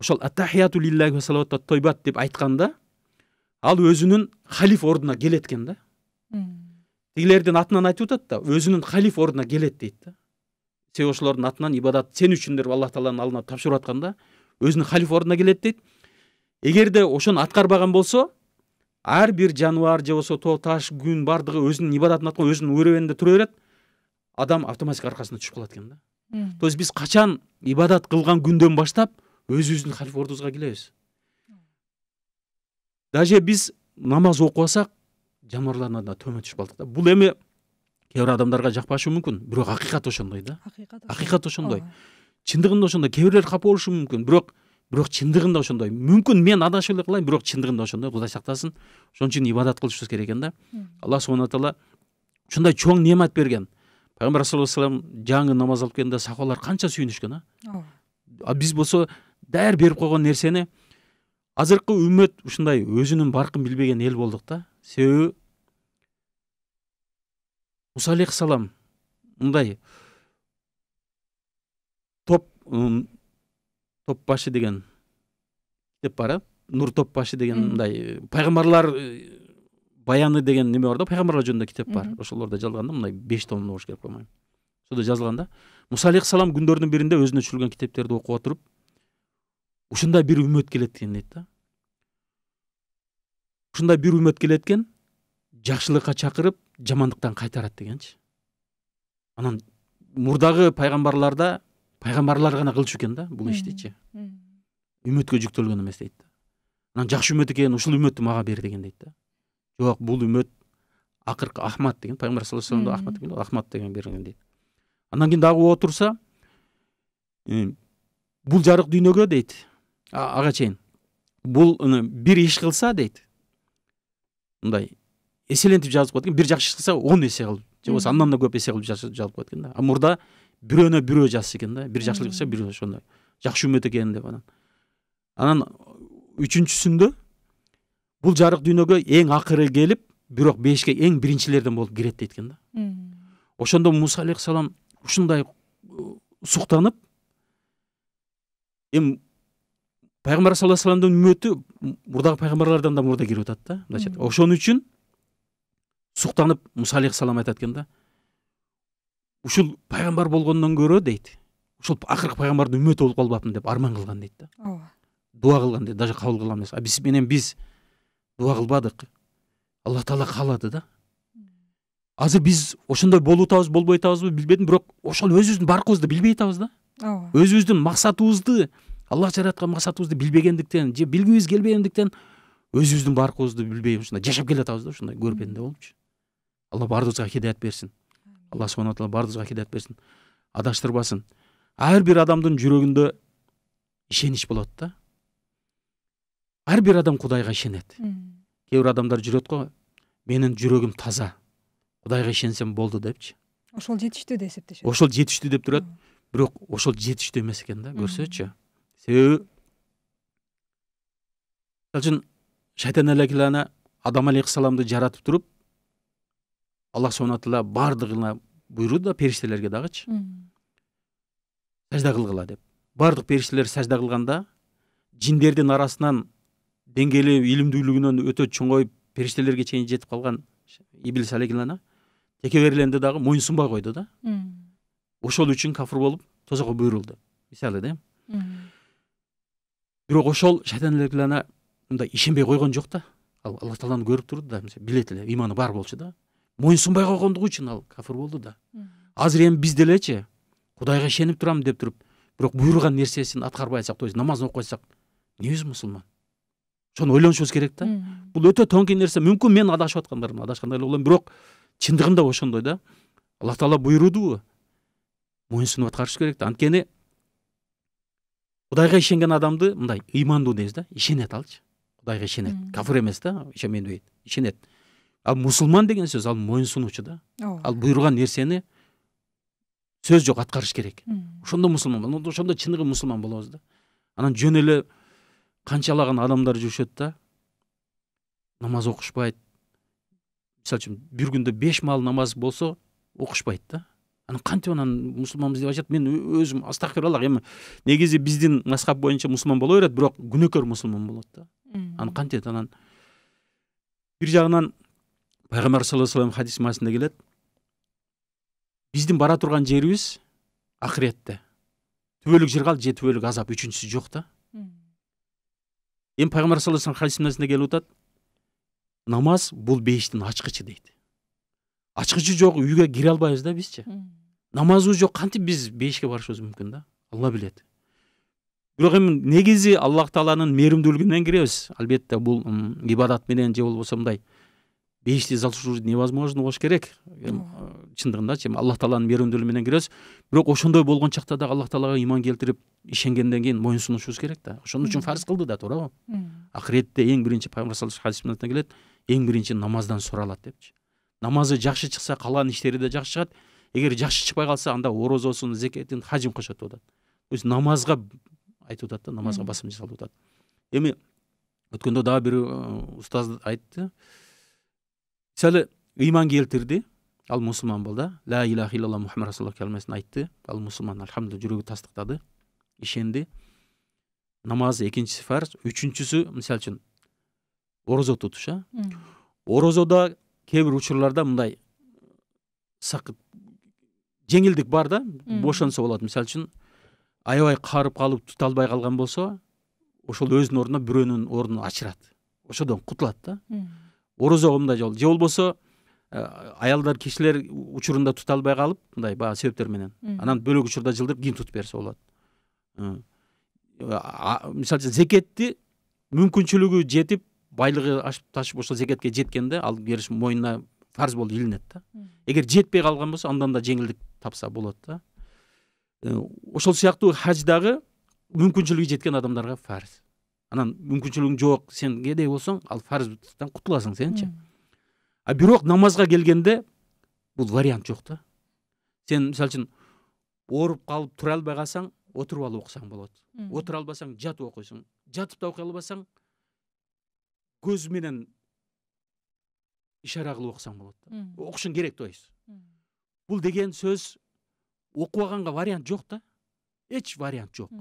ошол аттахияту лиллахи салаватта тойбат деп айтқанда, ал өзінің халиф орнына келет екен да тигилердин атынан айтып атат да өзүнүн халиф ордуна келет дейт да себебі ошолордун атынан ибадат сен үшін деп алла тағаланың алдына тапшырып жатқанда өзінің халиф ордуна келет дейт эгерде ошону аткарбаган болсо ар бир жаныбар же болбосо тоо таш күн баардыгы өзүнүн ибадатын аткарып өзүнүн өрөөнүндө тура берет адам автоматика аркасына түшүп калат экен да то есть биз качан ибадат кылган күндөн баштап өзүбүздүн халиф ордубузга келебиз даже биз намаз окубасак жаныбарлардын да төмөн түшүп калдык да бул эми кээ бир адамдарга жакпашы мүмкүн бирок акыйкат ошондой да акыйкат ошондой чындыгында ошондой кээ бирлер капа болушу мүмкүн бирок бирок чындыгында ошондой мүмкүн мен адашып эле кылайын бирок чындыгында ошондой кудай сактасын ошон үчүн ибадат кылышыбыз керек экен да алла субхана таала ушундай чоң немат берген пайгамбар саллаллаху алейхи салам жаңы намаз алып келгенде сахабалар канча сүйүнүшкөн а а биз болсо даяр берип койгон нерсени азыркы үмөт ушундай өзүнүн баркын билбеген эл болдук да себеби мұса алейхисалам мындай топ топбашы деген кітап бар нұр топбашы деген мындай э, пайғамбарлар э, баяны деген неме бар да пайғамбарлар жөнінде кітап бар ошолорда жазылған да мындай беш том болуш керек болмаймын сода жазылған да мұса алейхисалам күндөрдүн биринде өзүнө түшүрүлгөн китептерди окуп отуруп ушундай бир үмөт келет экен дейт да ушундай бир үмөт келет экен жакшылыкка чакырып жамандықтан қайтарады дегенчи анан мурдагы пайгамбарларда пайгамбарлар гана кылчу экен да бул иштичи үмөткө жүктөлгөн эмес дейт да анан жакшы үмөт экен ушул үмөттү мага бер деген дейт да жок бул үмөт акыркы ахмат деген пайгамбар саллаллаху алейхи деген ахмат деген берген дейт андан кийин дагы отурса бул жарык дүйнөгө дейт ага чейин бул бир иш кылса дейт мындай еселентіп жазып қояды бір жақсы шықса он есе қылып болмаса андан да көп есе қылып жазып коет экен да а мурда бирөөнө бирөө жазса экен да бир жакшылык жасаса бир ошондой жакшы үмүт экен деп анан анан үчүнчүсүндө бул жарык дүйнөгө эң акыры келип бирок бешке эң биринчилерден болуп кирет дейт экен да ошондо муса алейхисалам ушундай суктанып эми пайгамбар саллаллаху алейхи саламдын үммөтү мурдагы пайгамбарлардан да мурда кирип атат да мындайча ошон үчүн сұқтанып мұса алейхисалам айтады екен да ушул пайгамбар болгондон көрө дейді ушул акыркы пайгамбардын үммөтү болуп калбаппын деп арман қылған дейді да дуа қылған дейді даже кабыл кылган эмес а біз менен біз дуа қылбадық алла таала қалады да азыр біз ошондой болуп атабыз болбой атабызбы билбедим бирок ошол өзүбүздүн баркыбызды билбей атабыз да ооба өзүбүздүн максатыбызды алла жараткан максатыбызды билбегендиктен же билгибиз келбегендиктен өзүбүздүн баркыбызды билбей ушундай жашап келе атабыз да ушундай көрпенде болупчу алла бар хидаят берсін алла субхана тағала бар хидаят берсін адаштырбасын әрбір адамдың жүрегінде ішеніш болады да әрбір адам құдайға ішенеді кейбір адамдар жүреді ғой менің жүрегім таза құдайға ішенсем болды депчи ошол жетиштүү деп эсептешет ошол жетиштүү деп турат бирок ошол жетиштүү эмес экен да көрсөчү себеби мисалы үчүн шайтан адам алейхисаламды жаратып туруп алла субхана тағала бардығына бұйырды да періштелерге дағычы сәжда қылғыла деп бардық періштелер сәжда қылғанда жиндердин арасынан деңгээли илимдүүлүгүнөн өтө чоңоюп периштелерге чейин жетип калган иблис алейхилана текеберленди дагы койду да ошол үчүн кафыр болуп тозокко буйрулду мисалы да бирок ошол шайтан мындай ишенбей койгон жок да ал алла тааланы көрүп турду да билет эле ыйманы бар болчу да моюнсунбай койгондугу үчүн ал кафир болду да азыр эми биз делечи кудайга ишенип турам деп туруп бирок буйруган нерсесин аткарбай атсак то есть намазын окпой атсак мусулман ошону ойлонушубуз керек да бул өтө тонкий нерсе мүмкүн мен адашып аткандармын адашкандай эле болом бирок чындыгында ошондой да алла таала буйрудубу моюнсунуп аткарыш керек да анткени кудайга ишенген адамды мындай ыймандуу дейбиз да ишенет алчы кудайга ишенет кафыр эмес да ишенбейт ишенет ал мұсылман деген сөз ал мойынсұнушы да ал бұйырған нәрсені сөз жоқ атқарыш керек ошондо мусулман ошондо чыныгы мусулман болобуз да анан жөн эле канчалаган адамдар жүрүшөт да намаз окушпайт мисалы үчүн бир күндө беш маал намаз болсо окушпайт да анан кантип анан мусулманбыз деп айтышат мен өзүм астагфираллах эми негизи биздин мазхаб боюнча мусулман боло берет бирок күнөөкөр мусулман болот да аны кантип анан бир жагынан пайғамбар саллаллаху алейхи хадис масында келеді біздің бара тұрған жеріміз ақыретте түбелік жер қалды же түбелік азап үшіншісі жоқ та енді пайғамбар саллаллаху алейхи хадис мынасында келіп жатады намаз бұл бейіштің ачқычы дейді ачқычы жоқ үйге кіре алмаймыз да біз ше намазыбыз жоқ қантип біз бейішке барышыбыз мүмкін да алла біледі бирок эми негізі аллах тағаланың мейірімділігінен кіреміз әлбетте бұл ибадат менен же болбосо мындай бейіште залсыз служить невозможно болуш керек э, чындыгында эми аллах тааланын берүүндүлүгү менен киребиз бирок ошондой болгон чакта дагы аллах таалага иман келтирип ишенгенден кийин моюн сунушубуз керек да ошон үчүн фарз кылды да туурабы акыретте эң биринчи пайгамбар келет эң биринчи намаздан суралат депчи намазы жакшы чыкса калган иштери да жакшы чыгат эгер жакшы чыкпай калса анда орозосун зекетин хажын кошот деп атат то есть намазга айтып атат да намазга басым жасалып атат эми өткөндө дагы бир э, устаз айтты Сәлі, иман келтірді ал мұсылман болды лә иллаха иллалла мұхаммад расулалла калмасын айтты ал мұсылман альхамдулилла жүрегі тастықтады ішенді намаз екіншісі фарз үшіншісі мысалы үшін ораза тұтыш а оразада кейбір учурларда мындай сақыт жеңілдік бар да бошанса болады мысалы үшін аябай қарып қалып тұта албай қалған болса ошол өзүнүн ордуна бирөөнүн ордун ачырат ошодон кутулат да орозо жол же же болбосо э, аялдар кишилер учурунда тута албай калып мындай баягы себептер менен анан бөлөк учурда жылдырып кийин тутуп берсе болот э, мисалы үчүн зекетти мүмкүнчүлүгү жетип байлыгы ашып ташып ошол зекетке жеткенде ал бериш мойнуна фарз болуп илинет да эгер жетпей калган болсо андан да жеңилдик тапса болот да э, ошол сыяктуу хаж дагы мүмкүнчүлүгү жеткен адамдарга фарз анан мүмкүнчүлүгүң жок сен кедей болсоң ал фарздан кутуласың сенчи а бирок намазга келгенде бул вариант жок да сен мисалы үчүн ооруп калып тура албай калсаң отуруп алып окусаң болот отура албасаң жатып окуйсуң жатып да окуй албасаң көз менен ишара кылып окусаң болот да окушуң керек есть бул деген сөз окубаганга вариант жок да эч вариант жок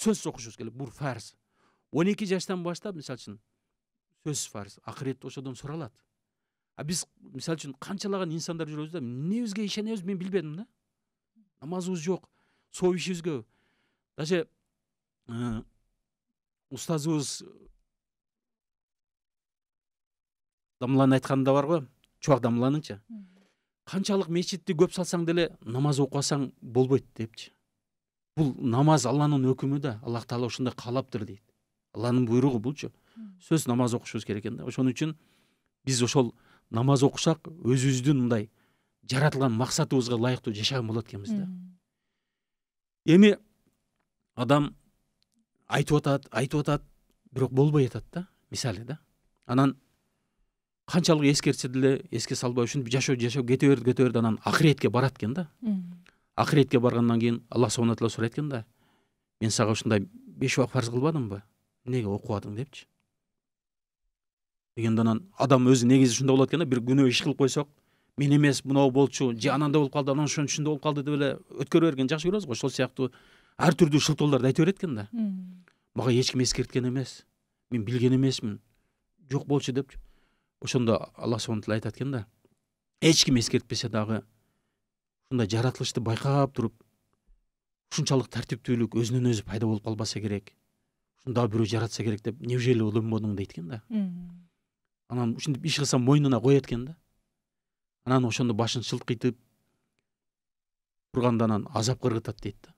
сөзсүз окушубуз керек бул фарз он екі жаштан баштап мисалы үчүн сөзсүз фарз акырет ошодон суралат а биз мисалы үчүн канчалаган инсандар жүрөбүз да эмнебизге ишенебиз мен билбедим да намазыбыз жок совишибизге даже ұстазыбыз дамлан айтканында бар го чубак дамланынчы канчалык мечитти көп салсаң деле намаз окубасаң болбойт депчи бул намаз алланын өкүмү да аллах таала ушундай каалаптыр дейт алланын буйругу булчу сөзсүз намаз окушубуз керек экен да ошон үчүн биз ошол намаз окушак өзүбүздүн мындай жаратылган максатыбызга ылайыктуу жашаган болот экенбиз да эми адам айтып атат айтып атат бирок болбой атат да мисалы да анан канчалык эскертсе деле эске салбай ушинтип жашоо жашап кете берди кете берди анан акыретке барат экен да акыретке баргандан кийин алла субхана таала сурайт экен да мен сага ушундай беш убак фарз кылбадымбы неге оқып депчи дегенде анан адам өзү негизи ушундай болот экен да бир күнөө иш кылып койсок мен эмес мынау болчу же анандай болуп калды анан ошон ушундай болуп калды деп эле өткөрө бергенди жакшы көрөбүз го ошол сыяктуу ар түрдүү шылтоолорду айта берет экен да мага эч ким эскерткен эмес мен билген эмесмин жок болчу депчи ошондо алла субхан таала айтат экен да эч ким эскертпесе дагы ушундай жаратылышты байкап туруп ушунчалык тартиптүүлүк өзүнөн өзү пайда болуп калбаса керек шунда біреу жаратса керек деп неужели ол болдың дейді екен да анан ушинтип иш кылса мойнуна коет экен да анан ошондо башын шылткыйтып турганда анан азап кыргытат дейт да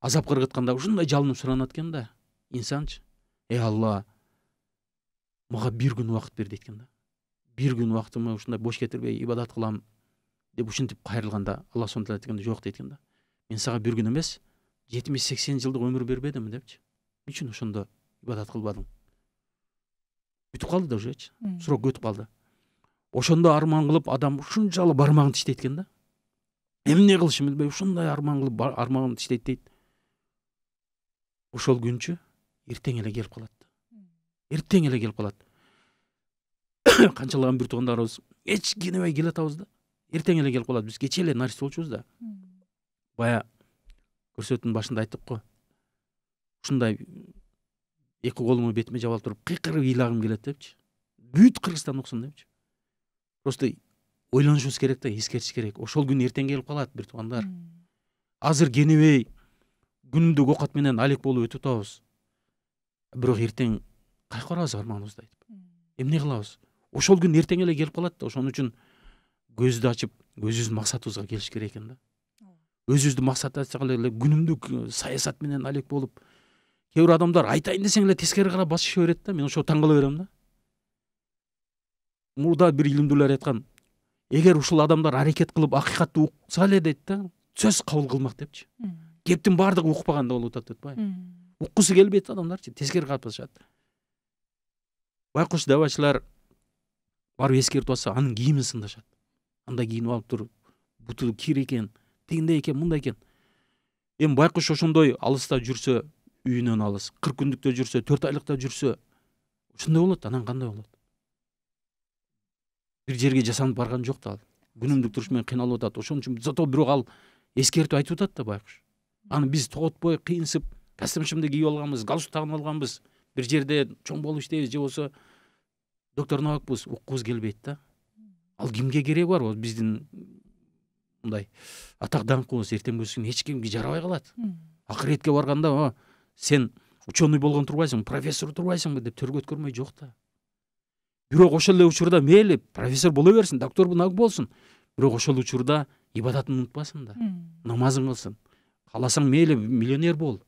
азап кыргытканда ушундай жалынып суранат экен да инсанчы эй алла мага бир күн убакыт бер дейт экен да бир күн убактымды ушундай бош кетирбей ибадат кылам деп ушинтип кайрылганда алла субхан таала жок дейт экен да мен сага бир күн эмес жетимиш сексен жылдык өмүр бербедимби депчи үчүн ошондо ибадат кылбадың бүтүп калды да ужечи срок өтүп калды ошондо арман кылып адам ушунчалык бармагын тиштейт экен да эмне кылышын билбей ушундай арман кылып армагын тиштейт дейт ошол күнчү эртең эле келип калат эртең эле келип калат канчалаган бир туугандарыбыз эч кенебей келе атабыз да эртең эле келип калат биз кече эле наристе болчубуз да бая көрсөтүүнүн башында айттык го эки екі бетиме жаап алып туруп кыйкырып ыйлагым келет депчи бүт кыргызстан уксун депчи просто ойлонушубуз керек да эскертиш керек ошол күн ертең келип калат бир туугандар азыр кенебей күнүмдүк оокат менен алек болуп өтүп атабыз бирок эртең каяка барабыз арманыбызды айтып эмне кылабыз ошол күн эртең эле келип калат да ошон үчүн көздү ачып өзүбүздүн максатыбызга келиш керек экен да өзүбүздүн максат ачсак эле күнүмдүк э, саясат менен алек болуп кейбір адамдар айтайын десең тескері қарап бас іше береді да мен таң кала берем да мурда бир илимдүүлөр айткан эгер ушул адамдар аракет кылып акыйкатты укса эле дейт да сөзсүз кабыл кылмак депчи кептин баардыгы укпаганда болуп атат деп атпайбы уккусу келбейт адамдарчы тескери катышат байкуш давачылар барып эскертип атса анын кийимин сындашат андай кийинип алып туруп буту кир экен тигиндей экен мындай экен эми байкуш ошондой алыста жүрсө үйінен алыс қырық күндікте жүрсе төрт айлықта жүрсе ушундай болот анан кандай болот бир жерге жасанып барган жок да ал күнүмдүк туруш менен кыйналып атат ошон үчүн зато бирок ал эскертип айтып атат да байкуш аны биз тоготпой кыйынсып костюм шымды кийип алганбыз галстук тагынып алганбыз бир жерде чоң болуп иштейбиз же болбосо доктор наукбуз уккубуз келбейт да ал кимге кереги бар биздин мындай атак даңкыбыз эртең күнү эч кимге жарабай калат акыретке барганда сен ученый болған турбайсыңбы профессор турбайсыңбы деп төргөт өткөрмөй жок да бирок ошол эле учурда мейли профессор боло берсин доктор наук болсун бирок ошол учурда ибадатын унутпасын да намазын кылсын кааласаң мейли миллионер бол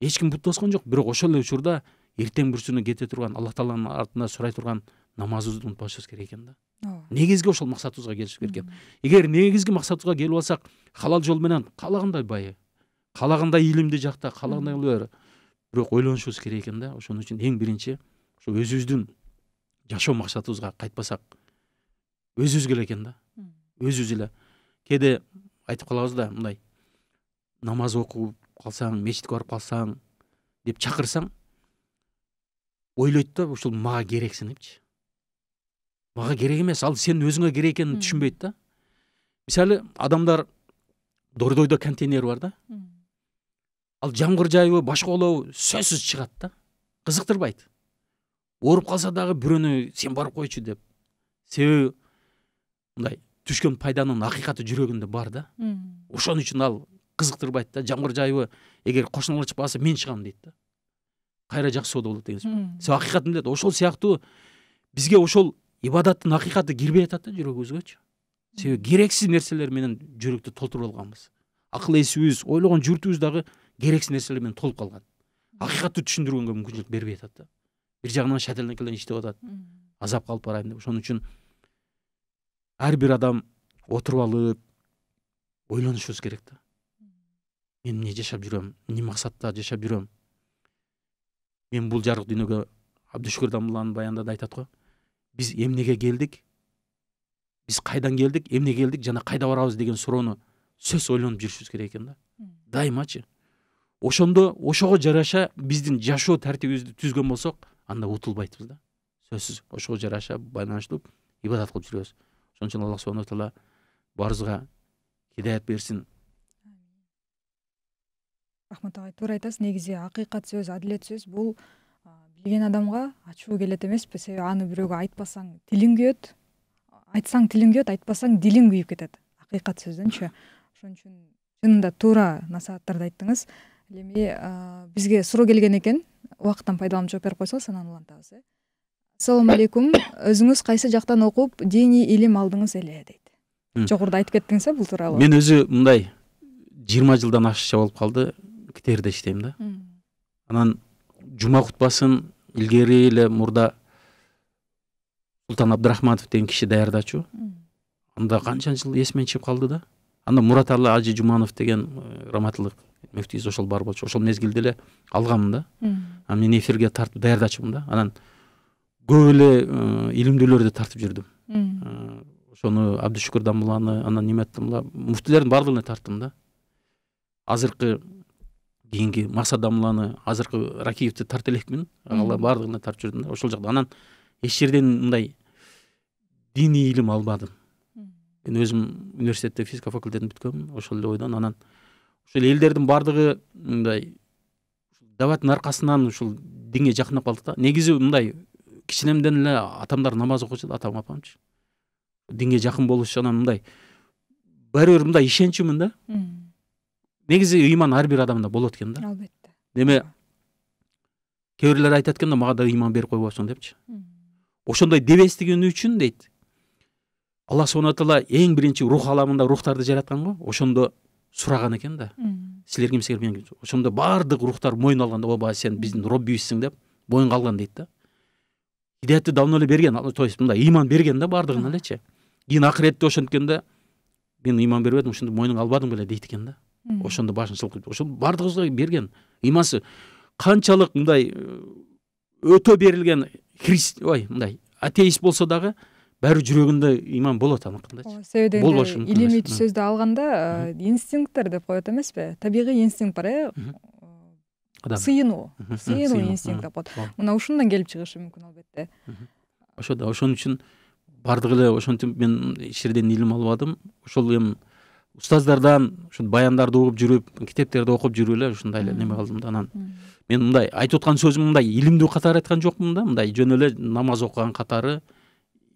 эч ким бут тоскон жок бирок ошол эле учурда эртең бүрсүнө кете турган алла тааланын артында сурай турган намазыбызды унутпашыбыз керек экен да ооба негизги ошол максатыбызга келишибиз керек экен эгер негизги максатыбызга келип алсак халал жол менен каалагандай байы қалағанда жакта жақта қалағандай бәрі бирок ойлонушубуз керек экен да ошон үчүн эң биринчи ушу өзүбүздүн жашоо максатыбызга кайтпасак өзүбүз келе экен да өзүбүз эле кээде айтып калабыз да мындай намаз окуп калсаң мечитке барып калсаң деп чакырсаң ойлойт да ушул мага керексиңипчи мага керек эмес ал сенин өзүңө керек экенин түшүнбөйт да мисалы адамдар дордойдо контейнер бар да ал башка болобу сөзсүз чыгат да кызыктырбайт ооруп калса дагы біреуіне сен барып койчу деп себеби мындай түшкөн пайданын акыйкаты жүрегінде бар да ошон үчүн ал кызыктырбайт да жамгыржаева эгер кошуналар чыкпаса мен чыгам дейт да кайра жақсы соода болот деген сөз себеби акыйкатын билет ошол сыяктуу бизге ошол ибадаттын акыйкаты кирбей атат да жүрөгүбүзгөчү себеби керексиз нерселер менен жүрөктү толтуруп алганбыз акыл эсибиз ойлогон жүртүбүз дагы керексіз нәрселермен толып қалған ақиқатты түсіндіруге мүмкіншілік бермей жатады да бір жағынан шәтәлнекілер иштеп жатады азапқа алып барайын деп соның үшін әрбір адам отырып алып ойланышуыз керек та мен не жашап жүремін не мақсатта жашап жүремін мен бұл жарық дүниеге әбдішүкір дамланың да айтады ғой біз емнеге келдік біз қайдан келдік емне келдік және қайда барабыз деген суроону сөз ойланып жүрүшүбүз керек екен да дайымачы ошондо ошого жараша биздин жашоо тартибибизди түзгөн болсок анда утулбайтбыз да сөзсүз ошого жараша байланыштуу ибадат кылып жүрөбүз ошон үчүн аллах субхана таала баарыбызга хидаят берсин рахмат агай туура айтасыз негизи акыйкат сөз адилет сөз бул билген адамга ачуу келет эмеспи себеби аны бирөөгө айтпасаң тилиң күйөт айтсаң тилиң күйөт айтпасаң дилиң күйүп кетет акыйкат сөздөнчү ошон үчүн чынында туура насааттарды айттыңыз эми бізге суроо келген екен уақыттан пайдаланып жауап беріп койсоңуз анан улантабыз э ассалаумағалейкум алейкум өзүңүз кайсы жактан окуп диний илим алдыңыз эле дейді жогоруда айтып кеттиңиз э бул мен өзү мындай жыйырма жылдан ашыкча болып қалды ктрде иштейм да анан жұма құтпасын илгери эле мурда султан абдрахманов деген киши даярдачу анда канча жыл эсимен чыгып калды да анда алла ажы жуманов деген э, раматылык муфтийибиз ошол бар болчу ошол мезгилде эле алгам да анан мен эфирге тартып даярдачумун да анан көп эле э, илимдүүлөрдү тартып жүрдүм э, ошону абдышүкүр дамыланы анан неме аттым мына муфтилердин баардыгына тарттым да азыркы кийинки маса дамбыланы азыркы ракиевти тарта элекмин алар тартып жүрдүм да ошол жакта анан эч жерден мындай диний илим албадым мен өзім университетте физика факультетін бүткенмін ошол эле ойдон анан ушул элдердин баардыгы мындай дабаттын аркасынан ушул динге жакындап калдык да негизи мындай кичинемден эле атамдар намаз окучу да атам апамчы динге жакын болуш анан мындай баары бир мындай ишенчүмүн да негизи ыйман ар бир адамда болот экен да албетте эми кээ бирлер айтат экен да мага да ыйман берип койбосуң депчи ошондой дебестигин үчүн дейт алла субхана тағала ең бірінші рух аламында рухтарды жаратқан ғой ошондо сұраған екен да сілерге мисіңер мен ошондо баардык рухтар мойын алган оба сен биздин роббибизсиң деп мойынға алган дейт да хидаятты давно эле берген то есть мындай ыйман берген да баардыгына элечи кийин акыретте ошенткенде мен ыйман бербедим ошондо мойнуңа албадың беле дейт экен да ошондо башын шылкып ошол баардыгыбызга берген имансы канчалык мындай э, өтө берилген христ ой мындай атеист болсо дагы бәрі жүрегінде иман болады аныкындайчы себеби илимий сөздү алганда инстинкттер деп емес пе табиғи инстинкт бар э сыйыну сыйынуу инстинкт деп коет мына ушундан келип чыгышы мүмкүн албетте ошо да ошон үчүн баардыгы эле ошентип мен эч жерден илим албадым ошол эми устаздардан ушул баяндарды угуп жүрүп китептерди окуп жүрүп эле ушундай эле неме кылдым да анан мен мындай айтып аткан сөзүм мындай илимдүү катары айткан жокмун да мындай жөн эле намаз окуган катары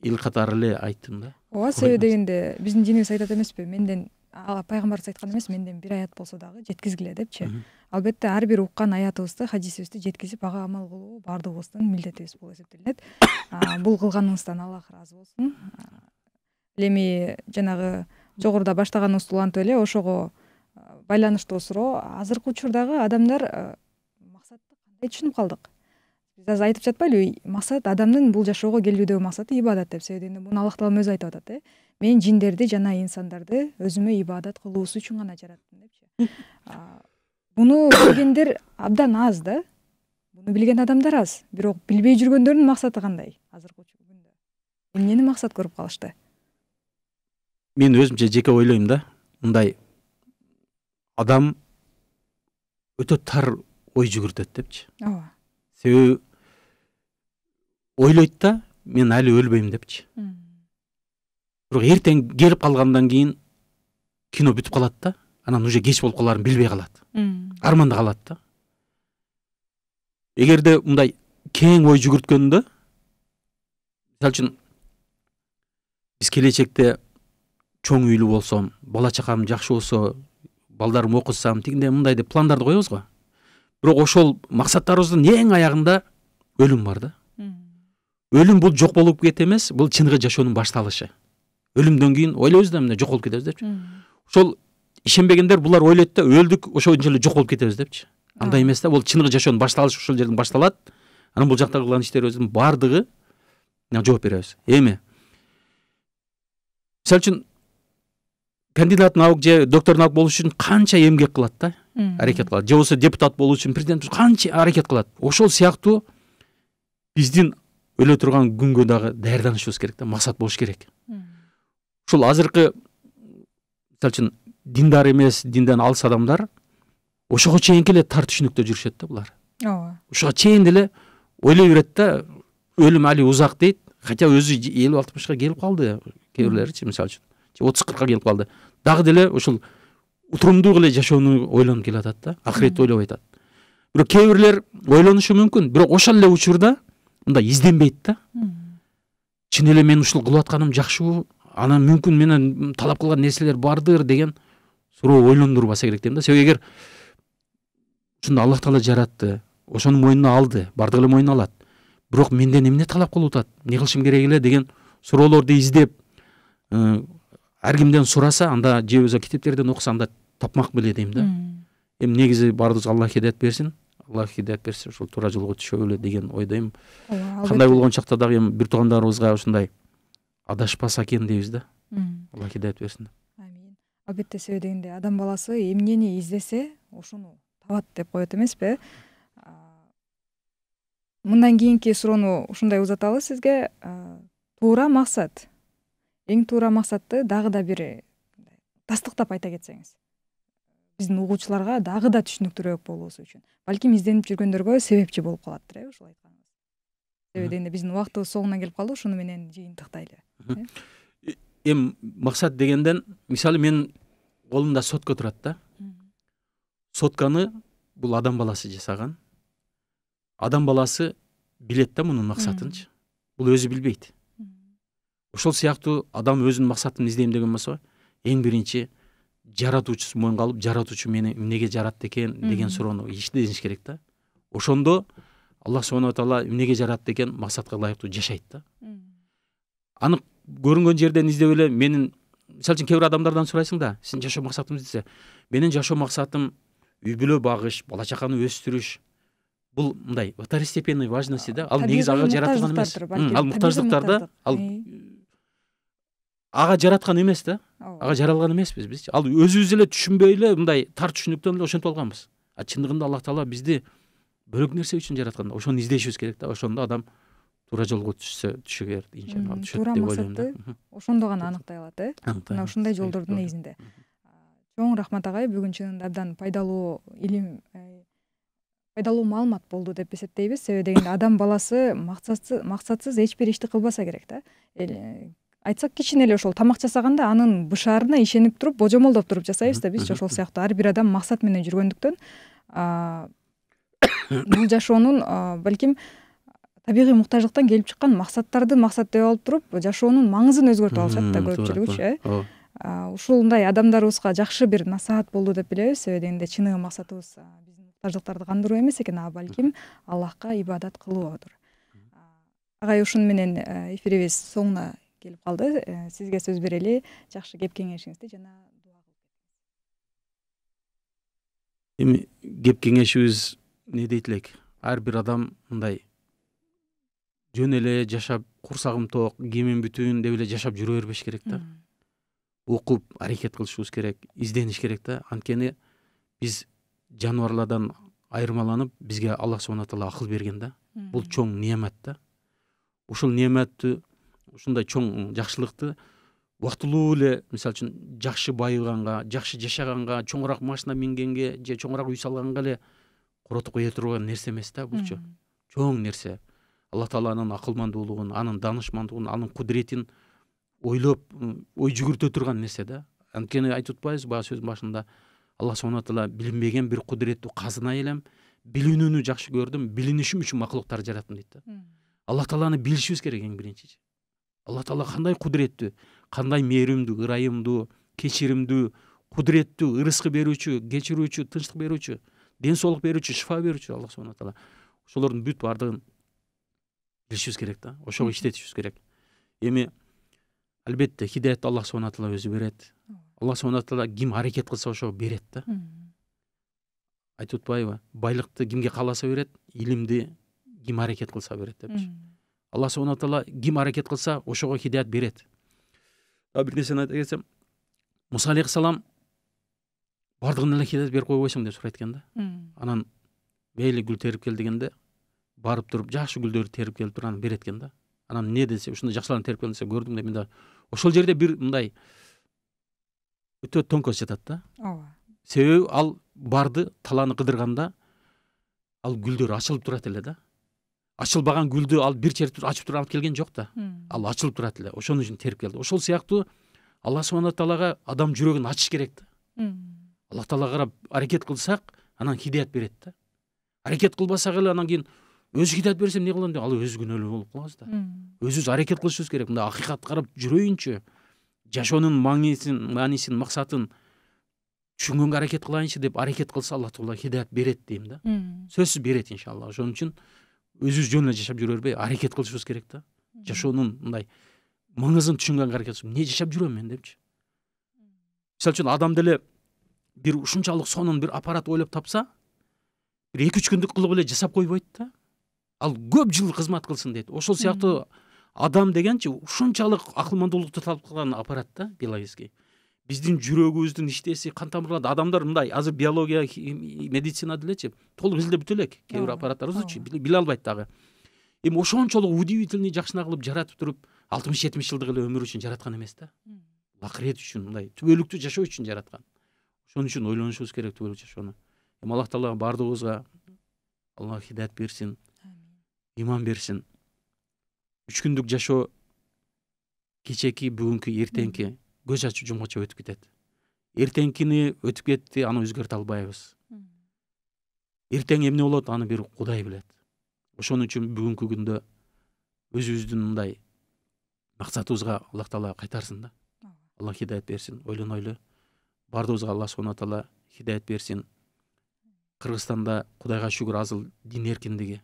эл катары эле айттым да ооба себеби дегенде биздин динибиз айтат эмеспи менден пайгамбарыбыз айткан эмес менден бир аят болсо дагы жеткизгиле депчи албетте ар бир уккан аятыбызды хадисибизди жеткизип ага амал кылуу баардыгыбыздын милдетибиз болуп эсептелинет бул кылганыңыздан аллах ыраазы болсун ал эми жанагы жогоруда баштаганыбызды улантып эле ошого байланыштуу суроо азыркы учурдагы адамдар максатты кандай түшүнүп калдык айтып жатпа максат адамдын бул жашоого келүүдөгү максаты ибадат деп себеби дегенде муну аллах таалам өзү айтып атат э мен жиндерди жана инсандарды өзүмө ибадат кылуусу үчүн гана жараттым депчи буну билгендер абдан аз да буну билген адамдар аз бирок билбей жүргөндөрдүн максаты кандай азыркы күндө эмнени максат көрүп калышты мен өзүмчө жеке ойлойм да мындай адам өтө тар ой жүгүртөт депчи ооба себеби ойлайды да мен әлі өлбеймін депчі бірақ ертең келіп қалғаннан кейін кино бүтіп қалады да анан уже кеш болып қаларын білбей қалады арманда қалады да де мындай кең ой жүгүрткөндө мысалы үчүн биз келечекте чоң үйлі болсом бала чакам жақсы болсо балдарым окутсам тигинде мындай деп пландарды коебуз го бирок ошол максаттарыбыздын ең аяғында өлім бар да өлүм бул жок болуп кети эмес бул чыныгы жашоонун башталышы өлүмдөн кийин ойлойбуз да эмне жок болуп кетебиз депчи ошол ишенбегендер булар ойлойт да өлдүк ошончо эле жок болуп кетебиз депчи андай эмес да бул чыныгы жашоонун башталышы ошол жерден башталат анан бул жакта кылган иштерибиздин баардыгы жооп беребиз эми мисалы үчүн кандидат наук же доктор наук болуш үчүн канча эмгек кылат да аракет кылат же болбосо депутат болуш үчүн президент канча аракет кылат ошол сыяктуу биздин өле турган күнгө дагы даярданышыбыз керек да максат болуш керек ушул азыркы мисалы үчүн диндар эмес динден алыс адамдар ошого чейинки эле тар түшүнүктө жүрүшөт да булар ооба ошого чейин деле ойлой берет да өлүм али узак дейт хотя өзү элүү алтымышка келип калды кээ бирлеричи мисалы үчүн же отуз кыркка келип калды дагы деле ушул утурумдуу эле жашоону ойлонуп келатат да акыретти ойлоп атат бирок кээ бирлер ойлонушу мүмкүн бирок ошол эле учурда мында изденбейді да чын эле мен ушул кылып атканым жакшыбы анан мүмкүн менен талап кылган нерселер бардыр деген суроо ойлондурбаса керек дейм да себеби эгер ушунда аллах таала жаратты ошону мойнуна алды баардыгы эле мойнуна алат бирок менден эмне талап кылып атат эмне кылышым керек эле деген суроолорду издеп э, ар кимден сураса анда же болбосо китептерден окуса анда тапмак беле дейм да эми негизи баарыбызга аллах хидаят берсин лахи хидаят берсе ушул туура жолго түшө беле деген ойдоймун кандай болгон чакта дагы эми бир туугандарыбызга ушундай адашпаса экен дейбиз да алла хидаят берсин амин албетте себеби дегенде адам баласы эмнени издесе ошону табат деп коет эмеспи мындан кийинки суроону ушундай узаталы сизге туура максат эң туура максатты дагы да бир тастыктап айта кетсеңиз биздин угуучуларга дагы да түшүнүктүүрөөк болуусу үчүн балким изденип жүргөндөргө себепчи болуп калаттыр э ушул айтканыңыз себеби дегенде биздин убактыбыз соңуна келип калды ушуну менен жыйынтыктайлы эми иә. максат дегенден мисалы менин колумда сотка турат да сотканы бул адам баласы жасаган адам баласы билет да мунун максатынчы бул өзү билбейт ошол сыяктуу адам өзүнүн максатын издейм деген болсо эң биринчи жаратуучусу моюнга алып жаратуучу мени эмнеге жаратты экен деген суроону иштениш керек да ошондо аллах субханала таала эмнеге жаратты экен максатка ылайыктуу жашайт да аны көрүнгөн жерден издеп эле менин мисалы үчүн кээ бир адамдардан сурайсың да сиздин жашоо максатыңыз десе менин жашоо максатым үй бүлө багыш бала чаканы өстүрүш бул мындай второстепенной важности да ал негизи ага жаратылган эмес ал муктаждыктар да ал ага жараткан эмес да ага жаралган эмеспиз биз ал өзүбүз эле түшүнбөй эле мындай тар түшүнүктөн эле ошентип алганбыз а чындыгында аллах таала бизди бөлөк нерсе үчүн жараткан ошону издешибиз керек да ошондо адам туура жолго түшсө түшө берет түшөт туура максатты ошондо гана аныктай алат э мына ушундай жолдордун негизинде чоң рахмат агай бүгүн чынында абдан пайдалуу илим э, пайдалуу маалымат болду деп эсептейбиз себеби дегенде адам баласы максатсыз эч бир ишти кылбаса керек да айтсак кичине эле ошол тамак жасаганда анын бышаарына ишенип туруп божомолдоп туруп жасайбыз да бизчи ошол сыяктуу ар бир адам максат менен жүргөндүктөн бул жашоонун балким табигый муктаждыктан келип чыккан максаттарды максат деп алып туруп жашоонун маңызын өзгөртүп алышат да көпчүлүгүчү э. ооба ушундай адамдарыбызга жакшы бир насаат болду деп билебиз себеби дегенде чыныгы максатыбыз биздин муктаждыктарды кандыруу эмес экен а балким аллахка ибадат кылуудур агай ушуну менен э, эфирибиз соңуна келіп қалды ә, сізге сөз берели жақсы кеп кеңешіңізді жана дуа эми кеп кеңешибиз эмне дейт элек ар бир адам мындай жөн эле жашап курсагым ток кийимим бүтүн деп эле жашап жүрө бербеш керек да окуп аракет кылышыбыз керек издениш керек да анткени биз жаныбарлардан айырмаланып бизге аллах субхана таала акыл берген да бул чоң неемат да ушул нематты ушундай чоң жакшылыкты убактылуу эле мисалы үчүн жакшы байыганга жакшы жашаганга чоңураак машина мингенге же чоңураак үй салганга эле коротуп кое турган нерсе эмес да булчу чоң нерсе алла тааланын акылмандуулугун анын даанышмандыгын анын кудуретин ойлоп ой жүгүртө турган нерсе да анткени айтып атпайбызбы баягы сөздүн башында алла субхана таала билинбеген бир кудуреттүү казына элем билинүүнү жакшы көрдүм билинишим үчүн макулуктарды жараттым дейт да алла тааланы билишибиз керек эң биринчи алла тағала қандай құдіретті қандай мейірімді ырайымды кешірімді құдіретті ырысқы беруші кешіруші тыныштық беруші денсаулық беруші шифа беруші алла субхана тағала ошолордун бүт баардыгын билишибиз керек та ошого иштетишибиз керек эми албетте хидаятты алла субхана тағала өзү берет алла субхана тағала ким аракет кылса ошого берет да айтып атпайбы байлыкты кимге кааласа берет илимди ким аракет кылса берет депчи алла субхана тағала ким әрекет қылса ошоға хидаят береді а бир нерсени айта кетсем мұса алейхисалам баардыгына эле хидаят берип койбойсуң деп сурайт экен да анан мейли гүл терип кел дегенде барып туруп жакшы гүлдөрдү терип келип туруп анан берет экен да анан не десе ушундай жакшыларын терип кел десе көрдүм деп мында ошол жерде бир мындай өтө тонкость жатат да ооба себеби ал барды талааны кыдырганда ал гүлдөр ачылып турат эле да ачылбаган гүлдү ал бир чертип ачып туруп алып келген жок да ал ачылып турат эле ошон үчүн терип келди ошол сыяктуу алла субхана таалага адам жүрөгүн ачыш керек да алла таалага карап аракет кылсак анан хидаят берет да аракет кылбасак эле анан кийин өзү хидаят берсе эмне кылам деп ал өзү күнөөлүү болуп калабыз да өзүбүз аракет кылышыбыз керек мындай акыйкатка карап жүрөйүнчү жашоонун маанисин маанисин максатын түшүнгөнгө аракет кылайынчы деп аракет кылса алла таала хидаят берет дейм да сөзсүз берет иншалла ошон үчүн өзүбүз жөн эле жашап жүрө бербей аракет кылышыбыз керек да жашоонун мындай маңызын түшүнгөнгө аракет эмне жашап жүрөм мен депчи мисалы үчүн адам деле бир ушунчалык сонун бир аппарат ойлоп тапса бир эки үч күндүк кылып эле жасап койбойт да ал көп жыл кызмат кылсын дейт ошол сыяктуу адам дегенчи ушунчалык акылмандуулукту талап кылган аппарат да биологический биздин жүрөгүбүздүн иштеси кан тамырлар адамдар мындай азыр биология медицина делечи толук изилдеп бүтө элек кээ бир аппараттарыбызчы биле албайт дагы эми ошончолук удивительный жакшына кылып жаратып туруп алтымыш жетимиш жылдык эле өмүр үчүн жараткан эмес да акырет үчүн мындай түбөлүктүү жашоо үчүн жараткан ошон үчүн ойлонушубуз керек түбөлүк жашоону эми аллах таала баардыгыбызга алла хидаят берсин иман берсин үч күндүк жашоо кечеки бүгүнкү эртеңки көз ачып жұмгача өтүп кетет эртеңкини өтүп кетти аны өзгөртө албайбыз эртең эмне болот аны бир кудай билет ошон үчүн бүгүнкү күндө өзүбүздүн мындай максатыбызга аллах таала кайтарсын да алла хидаят берсин ойлонойлу баардыгыбызга алла субхана таала хидаят берсин кыргызстанда кудайга шүгүр азыр дин эркиндиги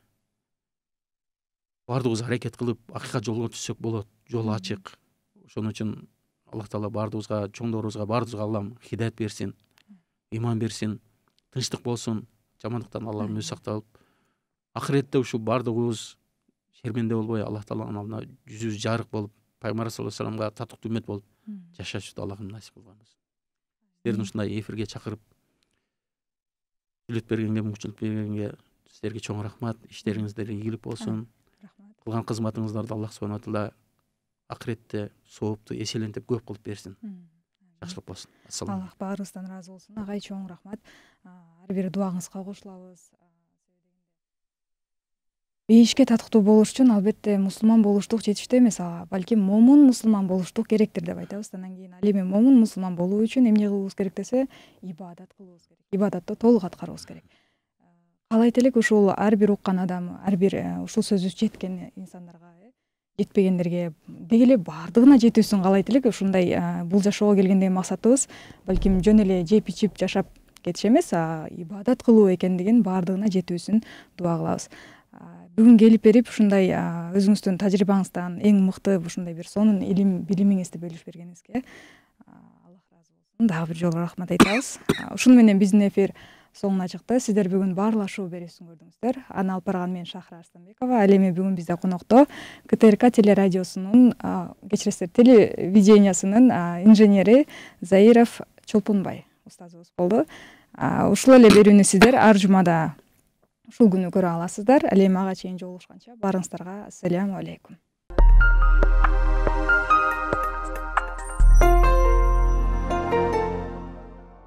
баардыгыбыз аракет кылып акыйкат жолго түшсөк болот жол ачык ошон үчүн аллах тағала бардыбызға чоңдорубузга баарыбызга аллам хидаят берсин иман берсин тынчтык болсун жамандыктан аллам өзү сакталып акыретте ушу баардыгыбыз шерменде болбой аллах тааланын алдына жүзүбүз жарык болуп пайгамбар саллаллаху алейхи вассаламга татыктуу үммөт болуп жашашыбызды аллахым насип кылган кылсын силерди ушундай эфирге чакырып бергенге мүмкүнчүлүк бергенге сіздерге чоң рахмат иштериңиздер ийгилик болсун кылган кызматыңыздарды аллах субхана тағала ақыретте сауапты еселентіп көп қылып берсін жақсылық болсын ассалам аллах баарыбыздан ыраазы болсун агай чоң рахмат ар бир дубаңызга кошулабыз бейишке татыктуу болуш үчүн албетте мусулман болуштук жетиштүү эмес ага балким момун мусулман болуштук керектир деп айтабыз анан кийин ал эми момун мусулман болуу үчүн эмне кылуубуз керек десе ибадат кылуубуз керек ибадатты толук аткаруубуз керек каалайт элек ушул ар бир уккан адам ар бир ушул сөзүбүз жеткен инсандарга жетпегендерге деги эле баардыгына жетүүсүн каалайт элек ушундай бул жашоого келгендеги максатыбыз балким жөн эле жеп ичип жашап кетиш эмес ибадат кылуу экендигин баардыгына жетүүсүн дуба кылабыз бүгүн келип берип ушундай өзүңүздүн тажрыйбаңыздан эң мыкты ушундай бир сонун илим билимиңизди бөлүшүп бергениңизге аллах ыраазы болсун дагы бир жолу рахмат айтабыз ушуну менен биздин эфир соңуна чыкты сиздер бүгүн баарлашуу берүүсүн көрдүңүздөр аны алып барган мен шахра арстанбекова ал эми бүгүн бизде конокто ктрк телерадиосунун кечиресиздер телевидениясынын инженери заиров чолпонбай устазыбыз болду ушул эле берүүнү сиздер ар жумада ушул күнү көрө аласыздар ал эми ага чейин жолугушканча баарыңыздарга ассаламу алейкум